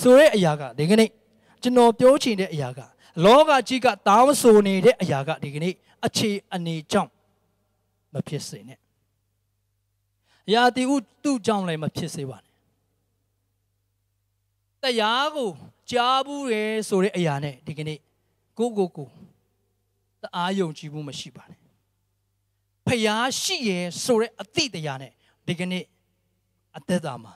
ဆိုတဲ့အရာကဒီကနေ့ကျွန်တော်ပြောချင်တဲ့အရာကလောကကြီးကတောင်းဆိုနေတဲ့အရာကဒီကနေ့အခြေအနေကြောင့်မဖြစ်စေနဲ့။အရာတီဟုသူ့ကြောင့်လည်းမဖြစ်စေပါနဲ့။တရားကိုကြားဘူးရယ်ဆိုတဲ့အရာနဲ့ဒီကနေ့ကိုကိုကိုတအားယုံကြည်မှုမရှိပါနဲ့။ဖျားရှိရယ်ဆိုတဲ့အသည့်တရားနဲ့ဒီကနေ့အသက်တာမှာ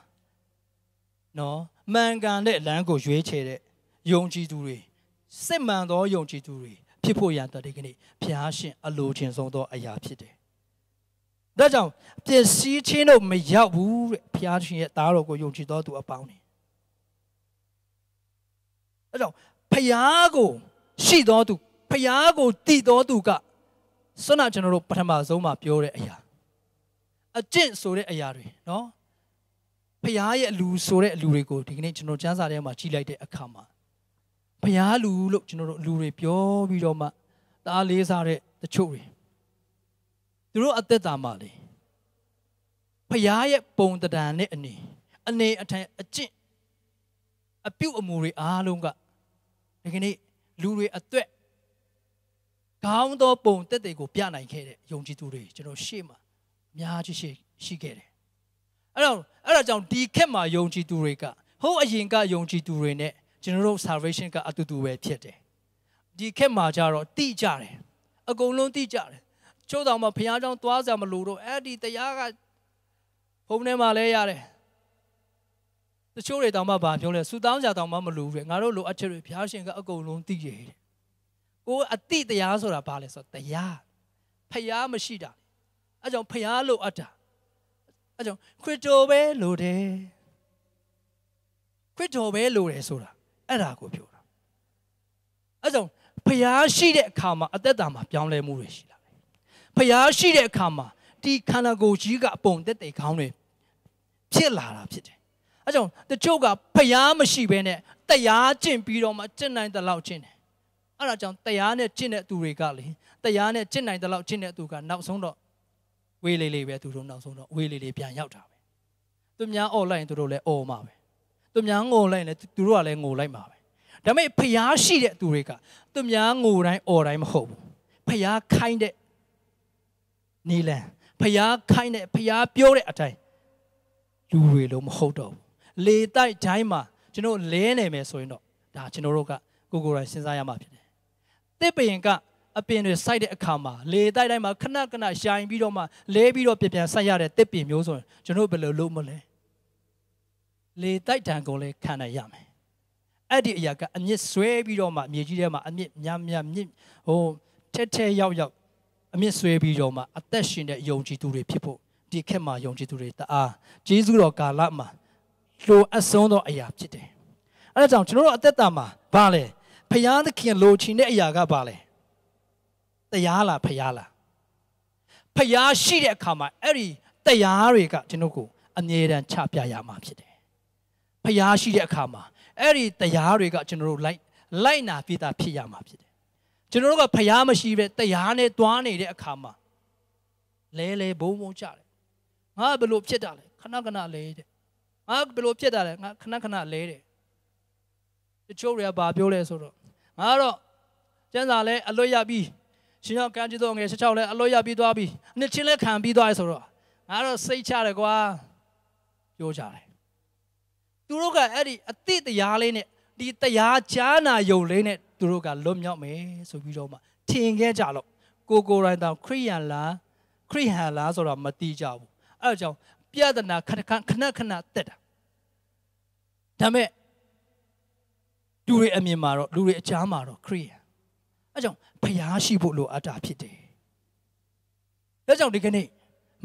နော်မှန်ကန်တဲ့လမ်းကိုရွေးချယ်တဲ့ယုံကြည်သူတွေစစ်မှန်သောယုံကြည်သူတွေဖြစ်ဖို့ရတဲ့ဒီကနေ့ဘုရားရှင်အလိုချင်ဆုံးသောအရာဖြစ်တယ်။ဒါကြောင့်ပျက်စီးခြင်းတို့မရောက်ဘူးတဲ့ဘုရားရှင်ရဲ့သားတော်ကိုယုံကြည်တော်သူအပေါင်းနေ။ဒါကြောင့်ဘုရားကို ရှိတော်သူဘုရားကိုတည်တော်သူကစွန့်ကျွန်တော်တို့ပထမဆုံးမှာပြောတဲ့အရာအကျင့်ဆိုတဲ့အရာတွေနော်ဖရားရဲ့အလူဆိုတဲ့အလူတွေကိုဒီကနေ့ကျွန်တော်စံစာထဲမှာကြီးလိုက်တဲ့အခါမှာဖျားလူလို့ကျွန်တော်တို့လူတွေပြောပြီးတော့မှတအားလေးစားတဲ့တချို့တွေသူတို့အသက်တာမှလေဖျားရဲ့ပုံတံနဲ့အနေအနေအထက်အကျင့်အပြုတ်အမူတွေအားလုံးကဒီကနေ့လူတွေအသက်ကောင်းသောပုံတက်တွေကိုပြနိုင်ခဲ့တဲ့ယုံကြည်သူတွေကျွန်တော်ရှေ့မှာအများကြီးရှိရှိခဲ့တယ်အဲ့တော့အဲ့ဒါကြောင့်ဒီခက်မှာယုံကြည်သူတွေကဟုတ်အရင်ကယုံကြည်သူတွေနဲ့ကျွန်တော်တို့ salvation ကအတူတူပဲဖြစ်တယ်ဒီခေတ်မှာကျတော့တိကြတယ်အကုန်လုံးတိကြတယ်ချို့တော်မှာဘုရားကြောင့်သွားစရာမလိုတော့အဲ့ဒီတရားကဘုံထဲမှာလဲရတယ်တချို့တွေတောင်မှဗာပြောလဲဆူတောင်းကြတောင်မှမလိုဘူးငါတို့လိုအပ်ချက်တွေဘုရားရှင်ကအကုန်လုံးသိရကိုအတိတရားဆိုတာဗာလဲဆိုတော့တရားဖျားမရှိတာအဲကြောင့်ဖျားလိုအပ်တာအဲကြောင့်ခရစ်တော်ပဲလိုတယ်ခရစ်တော်ပဲလိုတယ်ဆိုတာအဲ့ဒါကိုပြောတာအဲ့ကြောင့်ဖျားရှိတဲ့အခါမှာအသက်တာမှာပြောင်းလဲမှုတွေရှိလာတယ်ဖျားရှိတဲ့အခါမှာဒီခန္ဓာကိုယ်ကြီးကအပုံတက်တိတ်ခေါင်းတွေဖြစ်လာတာဖြစ်တယ်အဲ့ကြောင့်တချို့ကဖျားမရှိဘဲနဲ့တရားကျင့်ပြီးတော့မှကျင့်နိုင်တဲ့လောက်ကျင့်တယ်အဲ့ဒါကြောင့်တရားနဲ့ကျင့်တဲ့သူတွေကလေတရားနဲ့ကျင့်နိုင်တဲ့လောက်ကျင့်တဲ့သူကနောက်ဆုံးတော့ဝေးလေးလေးပဲသူတို့နောက်ဆုံးတော့ဝေးလေးလေးပြန်ရောက်တာပဲသူများ online သူတို့လည်းအော်မှာပဲသူများငိုလိုက်လည်းသူတို့ကလည်းငိုလိုက်မှာပဲဒါပေမဲ့ဖျားရှိတဲ့သူတွေကသူများငိုတိုင်းអော်တိုင်းမဟုတ်ဘူးဖျားခိုင်းတဲ့နီလန်ဖျားခိုင်းတဲ့ဖျားပြောတဲ့အတိုင်းလူတွေလုံးမဟုတ်တော့ဘူးလေတိုက်တိုင်းမှာကျွန်တော်လဲနေမယ်ဆိုရင်တော့ဒါကျွန်တော်တို့ကကိုကိုယ်တိုင်စဉ်းစားရမှာဖြစ်တယ်တစ်ပင်ကအပင်တွေစိုက်တဲ့အခါမှာလေတိုက်တိုင်းမှာခဏခဏရှိုင်ပြီးတော့မှလဲပြီးတော့ပြပြန်စိုက်ရတဲ့တစ်ပင်မျိုးဆိုရင်ကျွန်တော်ဘယ်လိုလုပ်မလဲလေတိုက်တံကိုလည်းခံနိုင်ရမယ်အဲ့ဒီအရာကအမြင့်ဆွဲပြီးတော့မှအမြင့်ကြီးထဲမှာအမြင့်များများမြင့်ဟိုထက်ထဲရောက်ရောက်အမြင့်ဆွဲပြီးတော့မှအသက်ရှင်တဲ့ယုံကြည်သူတွေဖြစ်ဖို့ဒီခေတ်မှာယုံကြည်သူတွေတအားဂျေဇုတော်ကာလမှာလိုအပ်ဆုံးသောအရာဖြစ်တယ်အဲ့ဒါကြောင့်ကျွန်တော်တို့အသက်တာမှာဘာလဲဖျားသခင်လိုချင်တဲ့အရာကဘာလဲတရားလားဖျားလားဖျားရှိတဲ့အခါမှာအဲ့ဒီတရားတွေကကျွန်တော်ကိုအမြဲတမ်းချပြရမှာဖြစ်တယ်ဖျားရှိတဲ့အခါမှာအဲ့ဒီတရားတွေကကျွန်တော်တို့လိုက်လိုက်နာပြတာဖြစ်ရမှာဖြစ်တယ်ကျွန်တော်တို့ကဖျားမရှိပဲတရားနဲ့တွားနေတဲ့အခါမှာလဲလဲဘုံဘုံကြတယ်ငါဘယ်လိုဖြစ်တာလဲခဏခဏလဲတယ်ငါဘယ်လိုဖြစ်တာလဲငါခဏခဏလဲတယ်တချို့တွေကဘာပြောလဲဆိုတော့ငါတော့ကျန်းစာလဲအလွတ်ရပြီးရှင်ရောကံကြည့်တော့ငယ်16လဲအလွတ်ရပြီးသွားပြီးနှစ်ချင်းလဲခံပြီးသွားဆိုတော့ငါတော့စိတ်ချတယ်ကွာပြောကြတယ်သူတို့ကအဲ့ဒီအတိတရားလေးနဲ့ဒီတရားကြားနာယုံလေးနဲ့သူတို့ကလွတ်မြောက်မယ်ဆိုပြီးတော့မှထင်ခဲ့ကြလို့ကိုကိုရိုင်းတောင် ခရိယန်လားခရိဟန်လားဆိုတာမသိကြဘူးအဲ့ဒါကြောင့်ပြဒနာခဏခဏခဏခဏတက်တာဒါမဲ့လူတွေအမြင်မှာတော့လူတွေအချားမှာတော့ခရိယန်အဲ့ကြောင့်ဖျားရှိဖို့လိုအပ်တာဖြစ်တယ်ဒါကြောင့်ဒီကနေ့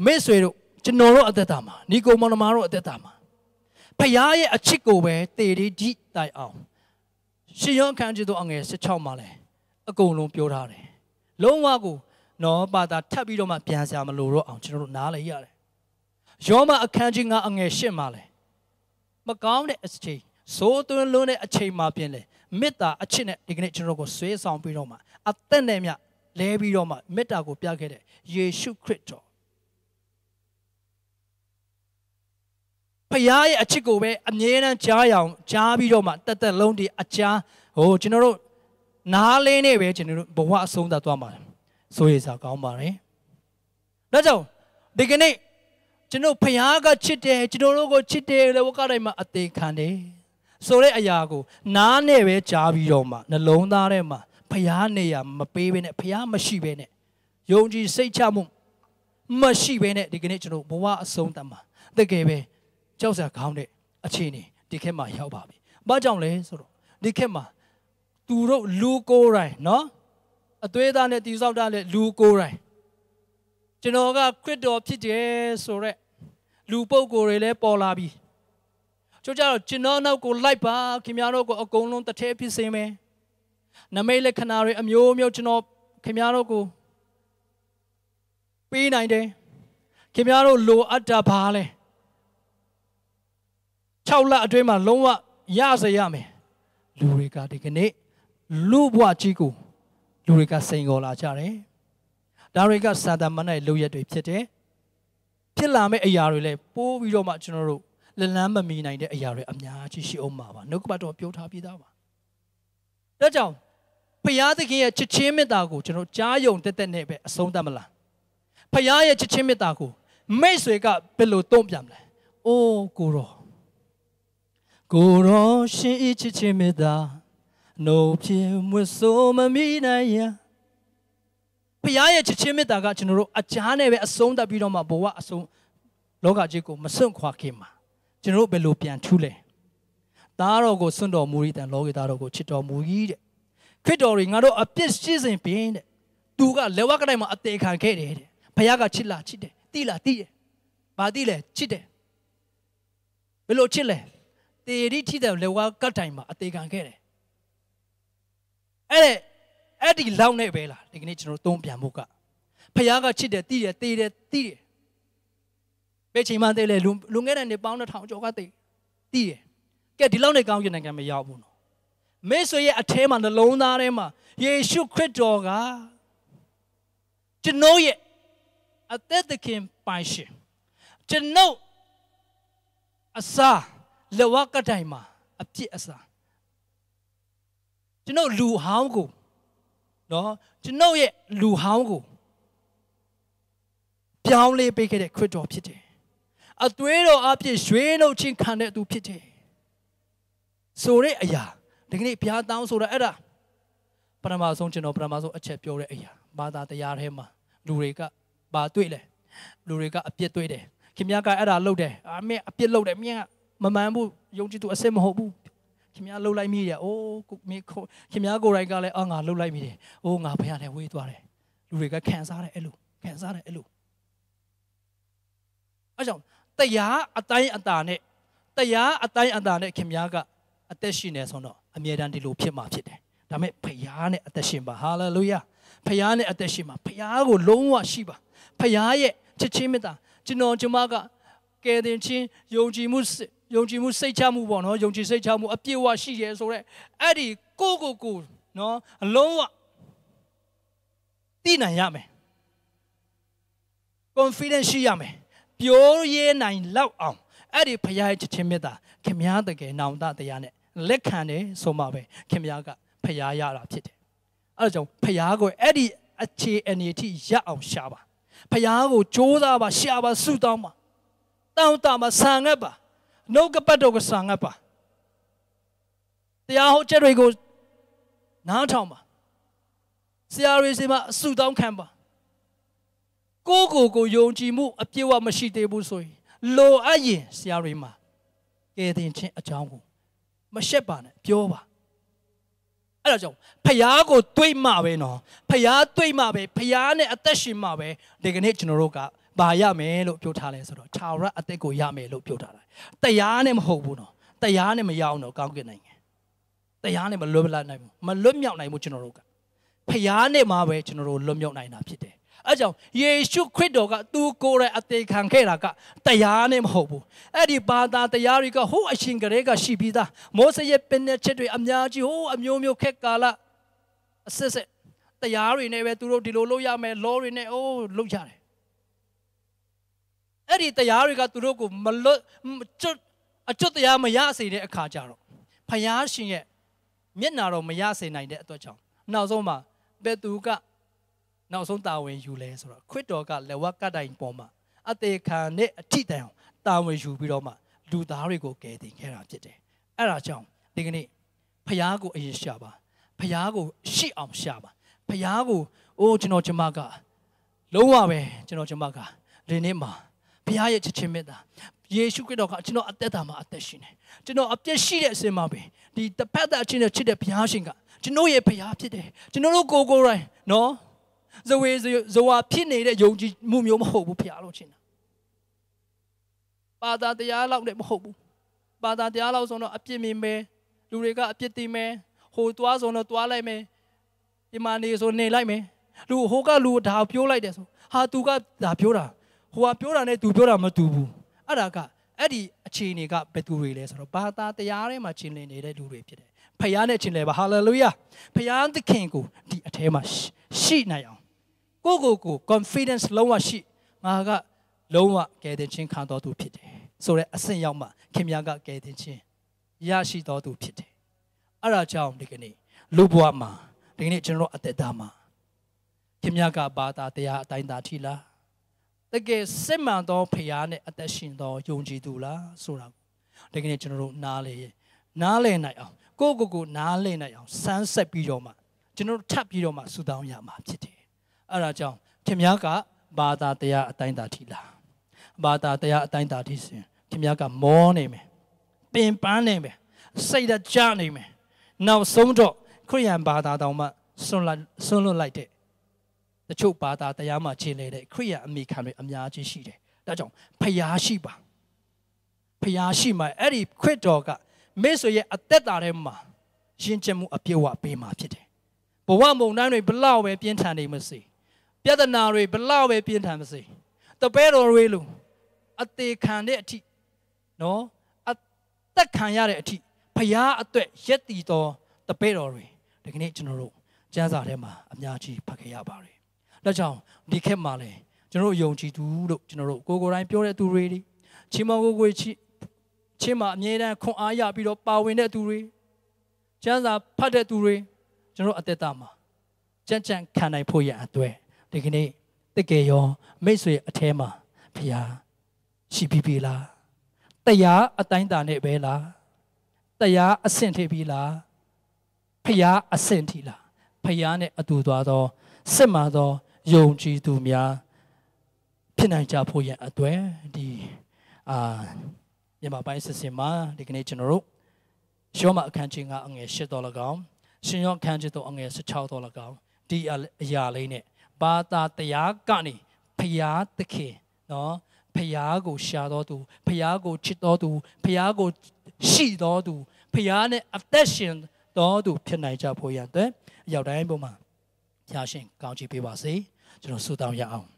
မိတ်ဆွေတို့ကျွန်တော်တို့အသက်တာမှာညီကောင်မောင်နှမတို့အသက်တာမှာဖခင်ရဲ့အချစ်ကိုပဲတည်တည်ဒီတိုင်အောင်ရှင်ယောခန်းကြီးတို့အငယ်16မှာလဲအကုန်လုံးပြောထားတယ်လုံးဝကို နော်ပါတာထပ်ပြီးတော့မှ ပြန်ဆရာမလို့တော့အောင်ကျွန်တော်တို့နားလဲရတယ်ယောမအခန်းကြီး9အငယ်10မှာလဲမကောင်းတဲ့အချိန်ဆိုးသွင်းလွန်းတဲ့အချိန်မှာပြင်လဲမေတ္တာအချစ်နဲ့ဒီကနေ့ကျွန်တော်ကိုဆွေးဆောင်ပြီးတော့မှအသက်နဲ့မြလဲပြီးတော့မှမေတ္တာကိုပြခဲ့တဲ့ယေရှုခရစ်တော်ဖရားရဲ့အချစ်ကိုပဲအမြဲတမ်းကြားရအောင်ကြားပြီးတော့မှတသက်လုံးဒီအချားဟိုကျွန်တော်တို့နားလေးနဲ့ပဲကျွန်တော်တို့ဘဝအဆုံးသတ်သွားမှာဆိုရစာကောင်းပါတယ်။ဒါကြောင့်ဒီကနေ့ကျွန်တော်ဖရားကချစ်တယ်ကျွန်တော်တို့ကိုချစ်တယ်လေဝကတိုင်းမှာအသေးခံတယ်ဆိုတဲ့အရာကိုနားနဲ့ပဲကြားပြီးတော့မှနှလုံးသားထဲမှာဖရားနေရမပေးဘဲနဲ့ဖရားမရှိဘဲနဲ့ယုံကြည်စိတ်ချမှုမရှိဘဲနဲ့ဒီကနေ့ကျွန်တော်ဘဝအဆုံးသတ်မှာတကယ်ပဲကြောက်စရာကောင်းတဲ့အခြေအနေဒီခေတ်မှာရောက်ပါပြီ။ဘာကြောင့်လဲဆိုတော့ဒီခေတ်မှာသူတို့လူကိုယ်တိုင်နော်အသွေးသားနဲ့တည်ဆောက်တာလေလူကိုယ်တိုင်ကျွန်တော်ကခရစ်တော်ဖြစ်တယ်ဆိုရက်လူပုဂ္ဂိုလ်တွေလည်းပေါ်လာပြီ။ကျိုးကြတော့ကျွန်တော်နောက်ကိုလိုက်ပါခင်ဗျားတို့ကိုအကုန်လုံးတထဲဖြစ်စေမယ်။နမိတ်လက္ခဏာတွေအမျိုးမျိုးကျွန်တော်ခင်ဗျားတို့ကိုပေးနိုင်တယ်။ခင်ဗျားတို့လိုအပ်တာဘာလဲ။6လအတွင်းမှာလုံးဝရစေရမယ်လူတွေကဒီကနေ့လူဘဝကြီးကိုလူတွေကစိန်ခေါ်လာကြတယ်ဒါတွေကစာတမန်ရဲ့လုပ်ရက်တွေဖြစ်တယ်ဖြစ်လာမယ့်အရာတွေလည်းပိုးပြီးတော့မှကျွန်တော်တို့လလန်းမမီနိုင်တဲ့အရာတွေအများကြီးရှိအောင်ပါပါနှုတ်ကပတ်တော်ပြောထားပြီးသားပါဒါကြောင့်ဖရာသခင်ရဲ့ချစ်ချင်းမေတ္တာကိုကျွန်တော်ကြားယုံတက်တက်နဲ့ပဲအဆုံးသတ်မလားဖရာရဲ့ချစ်ချင်းမေတ္တာကိုမိတ်ဆွေကဘယ်လိုတုံ့ပြန်မလဲအိုးကိုရောကိုရောရှင်ဤချစ်ချင်းမေတ္တာနှုတ်ဖြင့်မွတ်ဆိုးမမိနိုင်ရန်ဖခင်ရဲ့ချစ်ချင်းမေတ္တာကကျွန်တော်တို့အကြားနဲ့ပဲအဆုံးသတ်ပြီးတော့မှဘဝအဆုံးလောကကြီးကိုမစွန့်ခွာခင်မှာကျွန်တော်တို့ဘယ်လိုပြန်ထူးလဲသားတော်ကိုစွန့်တော်မူ၏တန်လောကီသားတော်ကိုချစ်တော်မူ၏တဲ့ခရစ်တော်ကြီးငါတို့အပြစ်ရှိစဉ်ပင်တဲ့သူကလက်ဝါးကတိုင်မှာအသေးခံခဲ့တယ်တဲ့ဖခင်ကချစ်လာချစ်တယ်တိလာတိတယ်ဘာတိလဲချစ်တယ်ဘယ်လိုချစ်လဲတေရီထိတယ်လေဝါကတ်တိုင်မှာအသေးခံခဲ့တယ်အဲ့အဲ့ဒီလောက်နဲ့ပဲလားဒီကနေ့ကျွန်တော်သုံးပြန်ဖို့ကဖခင်ကချစ်တယ်တည်တယ်တေးတယ်တည်တယ်ဘယ်ချိန်မှသေးလဲလူငယ်တဲ့နေပေါင်း1000ကျော်ကတည်တည်တယ်ကဲဒီလောက်နဲ့ကောင်းကျင်နိုင်ငံမရောက်ဘူးနော်မေဆွေရဲ့အထဲမှာနှလုံးသားထဲမှာယေရှုခရစ်တော်ကကျွန်ုပ်ရဲ့အသက်သခင်ပိုင်ရှင်ကျွန်ုပ်အစားလဝကတိုင်မှာအပြစ်အစာကျွန်ုပ်လူဟောင်းကိုနော်ကျွန်ုပ်ရဲ့လူဟောင်းကိုပြောင်းလဲပေးခဲ့တဲ့ခရစ်တော်ဖြစ်တယ်အသွေးတော်အပြစ်ရွှေနှုတ်ချင်းခံတဲ့သူဖြစ်တယ်ဆိုတဲ့အရာဒီကနေ့ဘုရားတောင်းဆိုတာအဲ့ဒါပထမဆုံးကျွန်တော်ပထမဆုံးအချက်ပြောတဲ့အရာဘာသာတရားထဲမှာလူတွေကဘာတွေ့လဲလူတွေကအပြစ်တွေ့တယ်ခင်ဗျားကအဲ့ဒါလုပ်တယ်အမေအပြစ်လုပ်တယ်မြင်းကမမှန်ဘူးယုံကြည်သူအစစ်မဟုတ်ဘူးခင်ဗျားလှုပ်လိုက်မိတယ်။အိုးမိခိုခင်ဗျားကိုယ်တိုင်ကလည်းအာငါလှုပ်လိုက်မိတယ်။အိုးငါဘုရားနဲ့ဝေးသွားတယ်။လူတွေကခံစားတယ်အဲ့လိုခံစားတယ်အဲ့လို။အဲကြောင့်တရားအတိုင်းအတာနဲ့တရားအတိုင်းအတာနဲ့ခင်ဗျားကအသက်ရှင်နေဆုံးတော့အမြဲတမ်းဒီလိုဖြစ်မှာဖြစ်တယ်။ဒါမဲ့ဘုရားနဲ့အသက်ရှင်ပါဟာလေလုယာ။ဘုရားနဲ့အသက်ရှင်ပါဘုရားကိုလုံးဝရှိပါ။ဘုရားရဲ့ချစ်ချင်းမေတ္တာကျွန်တော်ကျွန်မကကယ်တင်ခြင်းယုံကြည်မှုယုံကြည်မှုစိတ်ချမှုပေါ့နော်ယုံကြည်စိတ်ချမှုအပြည့်အဝရှိရဲဆိုတော့အဲ့ဒီကိုကိုကိုနော်အလုံးဝသိနိုင်ရမယ် confidence ရှိရမယ်ပြောရဲနိုင်လောက်အောင်အဲ့ဒီဖရားရဲ့ချက်ချင်းမေတ္တာခင်ဗျားတကယ်နောင်တတရားနဲ့လက်ခံတယ်ဆိုမှပဲခင်ဗျားကဖရားရတာဖြစ်တယ်အဲ့ဒါကြောင့်ဖရားကိုအဲ့ဒီအခြေအနေအထိရအောင်ရှာပါဖရားကိုစ조사ပါရှာပါဆုတောင်းပါတောင်းတပါဆံငတ်ပါနှုတ်ကပတ်တော်ကိုစာငတ်ပါတရားဟောချက်တွေကိုနားထောင်ပါဆရာတွေစီမှာအဆုတောင်းခံပါကိုကိုကိုယုံကြည်မှုအပြည့်အဝမရှိသေးဘူးဆိုရင်လိုအပ်ရင်ဆရာတွေမှာကယ်တင်ခြင်းအကြောင်းကိုမရှက်ပါနဲ့ပြောပါအဲ့ဒါကြောင့်ဖျားကိုတွေးမှပဲနော်ဖျားတွေးမှပဲဖျားနဲ့အသက်ရှင်မှပဲဒီကနေ့ကျွန်တော်တို့ကဘာရမယ်လို့ပြောထားလဲဆိုတော့ခြာရအသက်ကိုရမယ်လို့ပြောထားတာတရားနဲ့မဟုတ်ဘူးနော်တရားနဲ့မရအောင်တော့ကောင်းကင်နိုင်ငံတရားနဲ့မလွတ်လပ်နိုင်ဘူးမလွတ်မြောက်နိုင်ဘူးကျွန်တော်တို့ကဖျားနဲ့မှပဲကျွန်တော်တို့လွတ်မြောက်နိုင်တာဖြစ်တယ်အဲကြောင့်ယေရှုခရစ်တော်ကသူကိုယ်ရဲ့အသေးခံခဲ့တာကတရားနဲ့မဟုတ်ဘူးအဲ့ဒီဘာသာတရားတွေကဟိုအရှင်ကလေးကရှိပြီးသားမောစရဲ့ပင်နဲ့ချက်တွေအများကြီးဟိုအမျိုးမျိုးခက်ကာလအစစ်စစ်တရားတွေနဲ့ပဲသူတို့ဒီလိုလုပ်ရမယ် law တွေနဲ့အိုးလုပ်ရတယ်ဒီတရားတွေကသူတို့ကိုမလွတ်အကျွတ်တရားမရစေတဲ့အခါကြတော့ဖယားရှင်ရဲ့မျက်နာတော့မရစေနိုင်တဲ့အတွက်ကြောင့်နောက်ဆုံးမှာဘယ်သူကနောက်ဆုံးတာဝန်ယူလဲဆိုတော့ခရစ်တော်ကလက်ဝတ်ကတိုင်ပေါ်မှာအသေးခံနဲ့အထိတန်အောင်တာဝန်ယူပြီးတော့မှလူသားတွေကိုကယ်တင်ခဲ့တာဖြစ်တယ်။အဲ့ဒါကြောင့်ဒီကနေ့ဖယားကိုအရင်ရှာပါဖယားကို ရှစ်အောင်ရှာပါဖယားကို အိုးကျွန်တော်ကျမကလုံးဝပဲကျွန်တော်ကျမကဒီနေ့မှာဘုရားရဲ့ချစ်ခြင်းမေတ္တာယေရှုခရစ်တော်ကကျွန်တော်အသက်တာမှာအသက်ရှင်တယ်ကျွန်တော်အပြစ်ရှိတဲ့အစင်မှာပဲဒီတပတ်တာချင်းနဲ့ချစ်တဲ့ဘုရားရှင်ကကျွန်တော်ရဲ့ဘုရားဖြစ်တယ်ကျွန်တော်တို့ကိုယ်ကိုယ်တိုင်နော်ဇဝေဇဝါဖြစ်နေတဲ့ယုံကြည်မှုမျိုးမဟုတ်ဘူးဘုရားလို့ချင်းတာပါတာတရားလောက်နဲ့မဟုတ်ဘူးပါတာတရားလောက်ဆိုတော့အပြစ်မြင်မယ်လူတွေကအပြစ်တင်မယ်ဟိုသွားဆိုတော့သွားလိုက်မယ်ဒီမှာနေဆိုနေလိုက်မယ်လူဟိုကလူဒါပြောလိုက်တယ်ဆိုဟာသူကဒါပြောတာဟိုကပြောတာနဲ့သူပြောတာမတူဘူးအဲ့ဒါကအဲ့ဒီအခြေအနေကဘယ်သူတွေလဲဆိုတော့ဘာသာတရားထဲမှာရှင်လင်နေတဲ့လူတွေဖြစ်တယ်ဖခင်နဲ့ရှင်လင်ပါဟာလေလုယာဖခင်သခင်ကိုဒီအထဲမှာရှိနိုင်အောင်ကိုကိုကို confidence လုံးဝရှိငါကလုံးဝကယ်တင်ခြင်းခံတော်သူဖြစ်တယ်ဆိုတော့အဆင့်ရောက်မှခင်ဗျားကကယ်တင်ခြင်းရရှိတော်သူဖြစ်တယ်အဲ့ဒါကြောင့်ဒီကနေ့လူဘဝမှာဒီကနေ့ကျွန်တော်အသက်တာမှာခင်ဗျားကဘာသာတရားအတိုင်းသာထီလားတကယ်စစ်မှန်သောဖခင်နဲ့အသက်ရှင်သောယုံကြည်သူလားဆိုတာကိုဒီကနေ့ကျွန်တော်တို့နားလေနားလည်နိုင်အောင်ကိုကိုကိုနားလည်နိုင်အောင်စမ်းဆက်ပြီးတော့မှကျွန်တော်တို့ထပ်ပြီးတော့မှဆူတောင်းရမှာဖြစ်တယ်အဲဒါကြောင့်ခင်ဗျားကဘာသာတရားအတိုင်းသာထီလားဘာသာတရားအတိုင်းသာထီစင်ခင်ဗျားကမောနေမယ်ပင်ပန်းနေမယ်စိတ်ဓာတ်ကျနေမယ်နောက်ဆုံးတော့ခရိယန်ဘာသာတောင်မှဆွန့်လိုက်ဆွန့်လွတ်လိုက်တဲ့တချို့ဘာသာတရားမှာခြေလေတဲ့ခရိယအမိခံတွေအများကြီးရှိတယ်ဒါကြောင့်ဖျားရှိပါဖျားရှိမှအဲ့ဒီခရစ်တော်ကမိတ်ဆွေရဲ့အသက်တာထဲမှာရှင်ကျင်မှုအပြည့်အဝပေးမှာဖြစ်တယ်ဘဝမုန်တိုင်းတွေဘလောက်ပဲပြင်းထန်နေမစေပြဿနာတွေဘလောက်ပဲပြင်းထန်မစေတပဲတော်တွေလို့အသေးခံတဲ့အထိနော်အသက်ခံရတဲ့အထိဖျားအသွက်ရက်တီတော်တပဲတော်တွေဒီကနေ့ကျွန်တော်တို့ကျမ်းစာထဲမှာအများကြီးဖတ်ခဲ့ရပါတယ်ဒါကြောင့်ဒီခေတ်မှာလည်းကျွန်တော်ယုံကြည်သူတို့ကျွန်တော်တို့ကိုကိုတိုင်းပြောတဲ့သူတွေချင်းမကိုကိုချင်းချင်းမအမြဲတမ်းခွန်အားရပြီးတော့ပါဝင်တဲ့သူတွေကျမ်းစာဖတ်တဲ့သူတွေကျွန်တော်အသက်တာမှာကြံ့ကြံ့ခံနိုင်ဖို့ရန်အတွက်ဒီကနေ့တကယ်ရောမိတ်ဆွေအထဲမှာဖျားရှိပြီပြီလားတရားအတိုင်းတာနဲ့ပဲလားတရားအဆင့်ထိပ်ပြီလားဖျားအဆင့်ထိလားဖျားနဲ့အတူသွားသောစစ်မှန်သောယုံကြည်သူများဖြစ်နိုင်ကြဖို့ရန်အတွက်ဒီအာမြန်မာပိုင်းစစ်စင်မှာဒီကနေ့ကျွန်တော်တို့ရောမအခန်းကြီး9အငယ်10ဒေါ်လာကောင်ရှင်ရောအခန်းကြီး3အငယ်16ဒေါ်လာကောင်ဒီအရာလေးနဲ့ဘာသာတရားကနေဖျားသခင်နော်ဖျားကိုရှာတော်သူဖျားကိုချစ်တော်သူဖျားကိုရှိတော်သူဖျားနဲ့အသက်ရှင်တော်သူဖြစ်နိုင်ကြဖို့ရန်အတွက်ရောက်တိုင်းပုံမှာဖျားရှင်ကောင်းချီးပေးပါစေ။ကျွန်တော်ဆုတောင်းရအောင်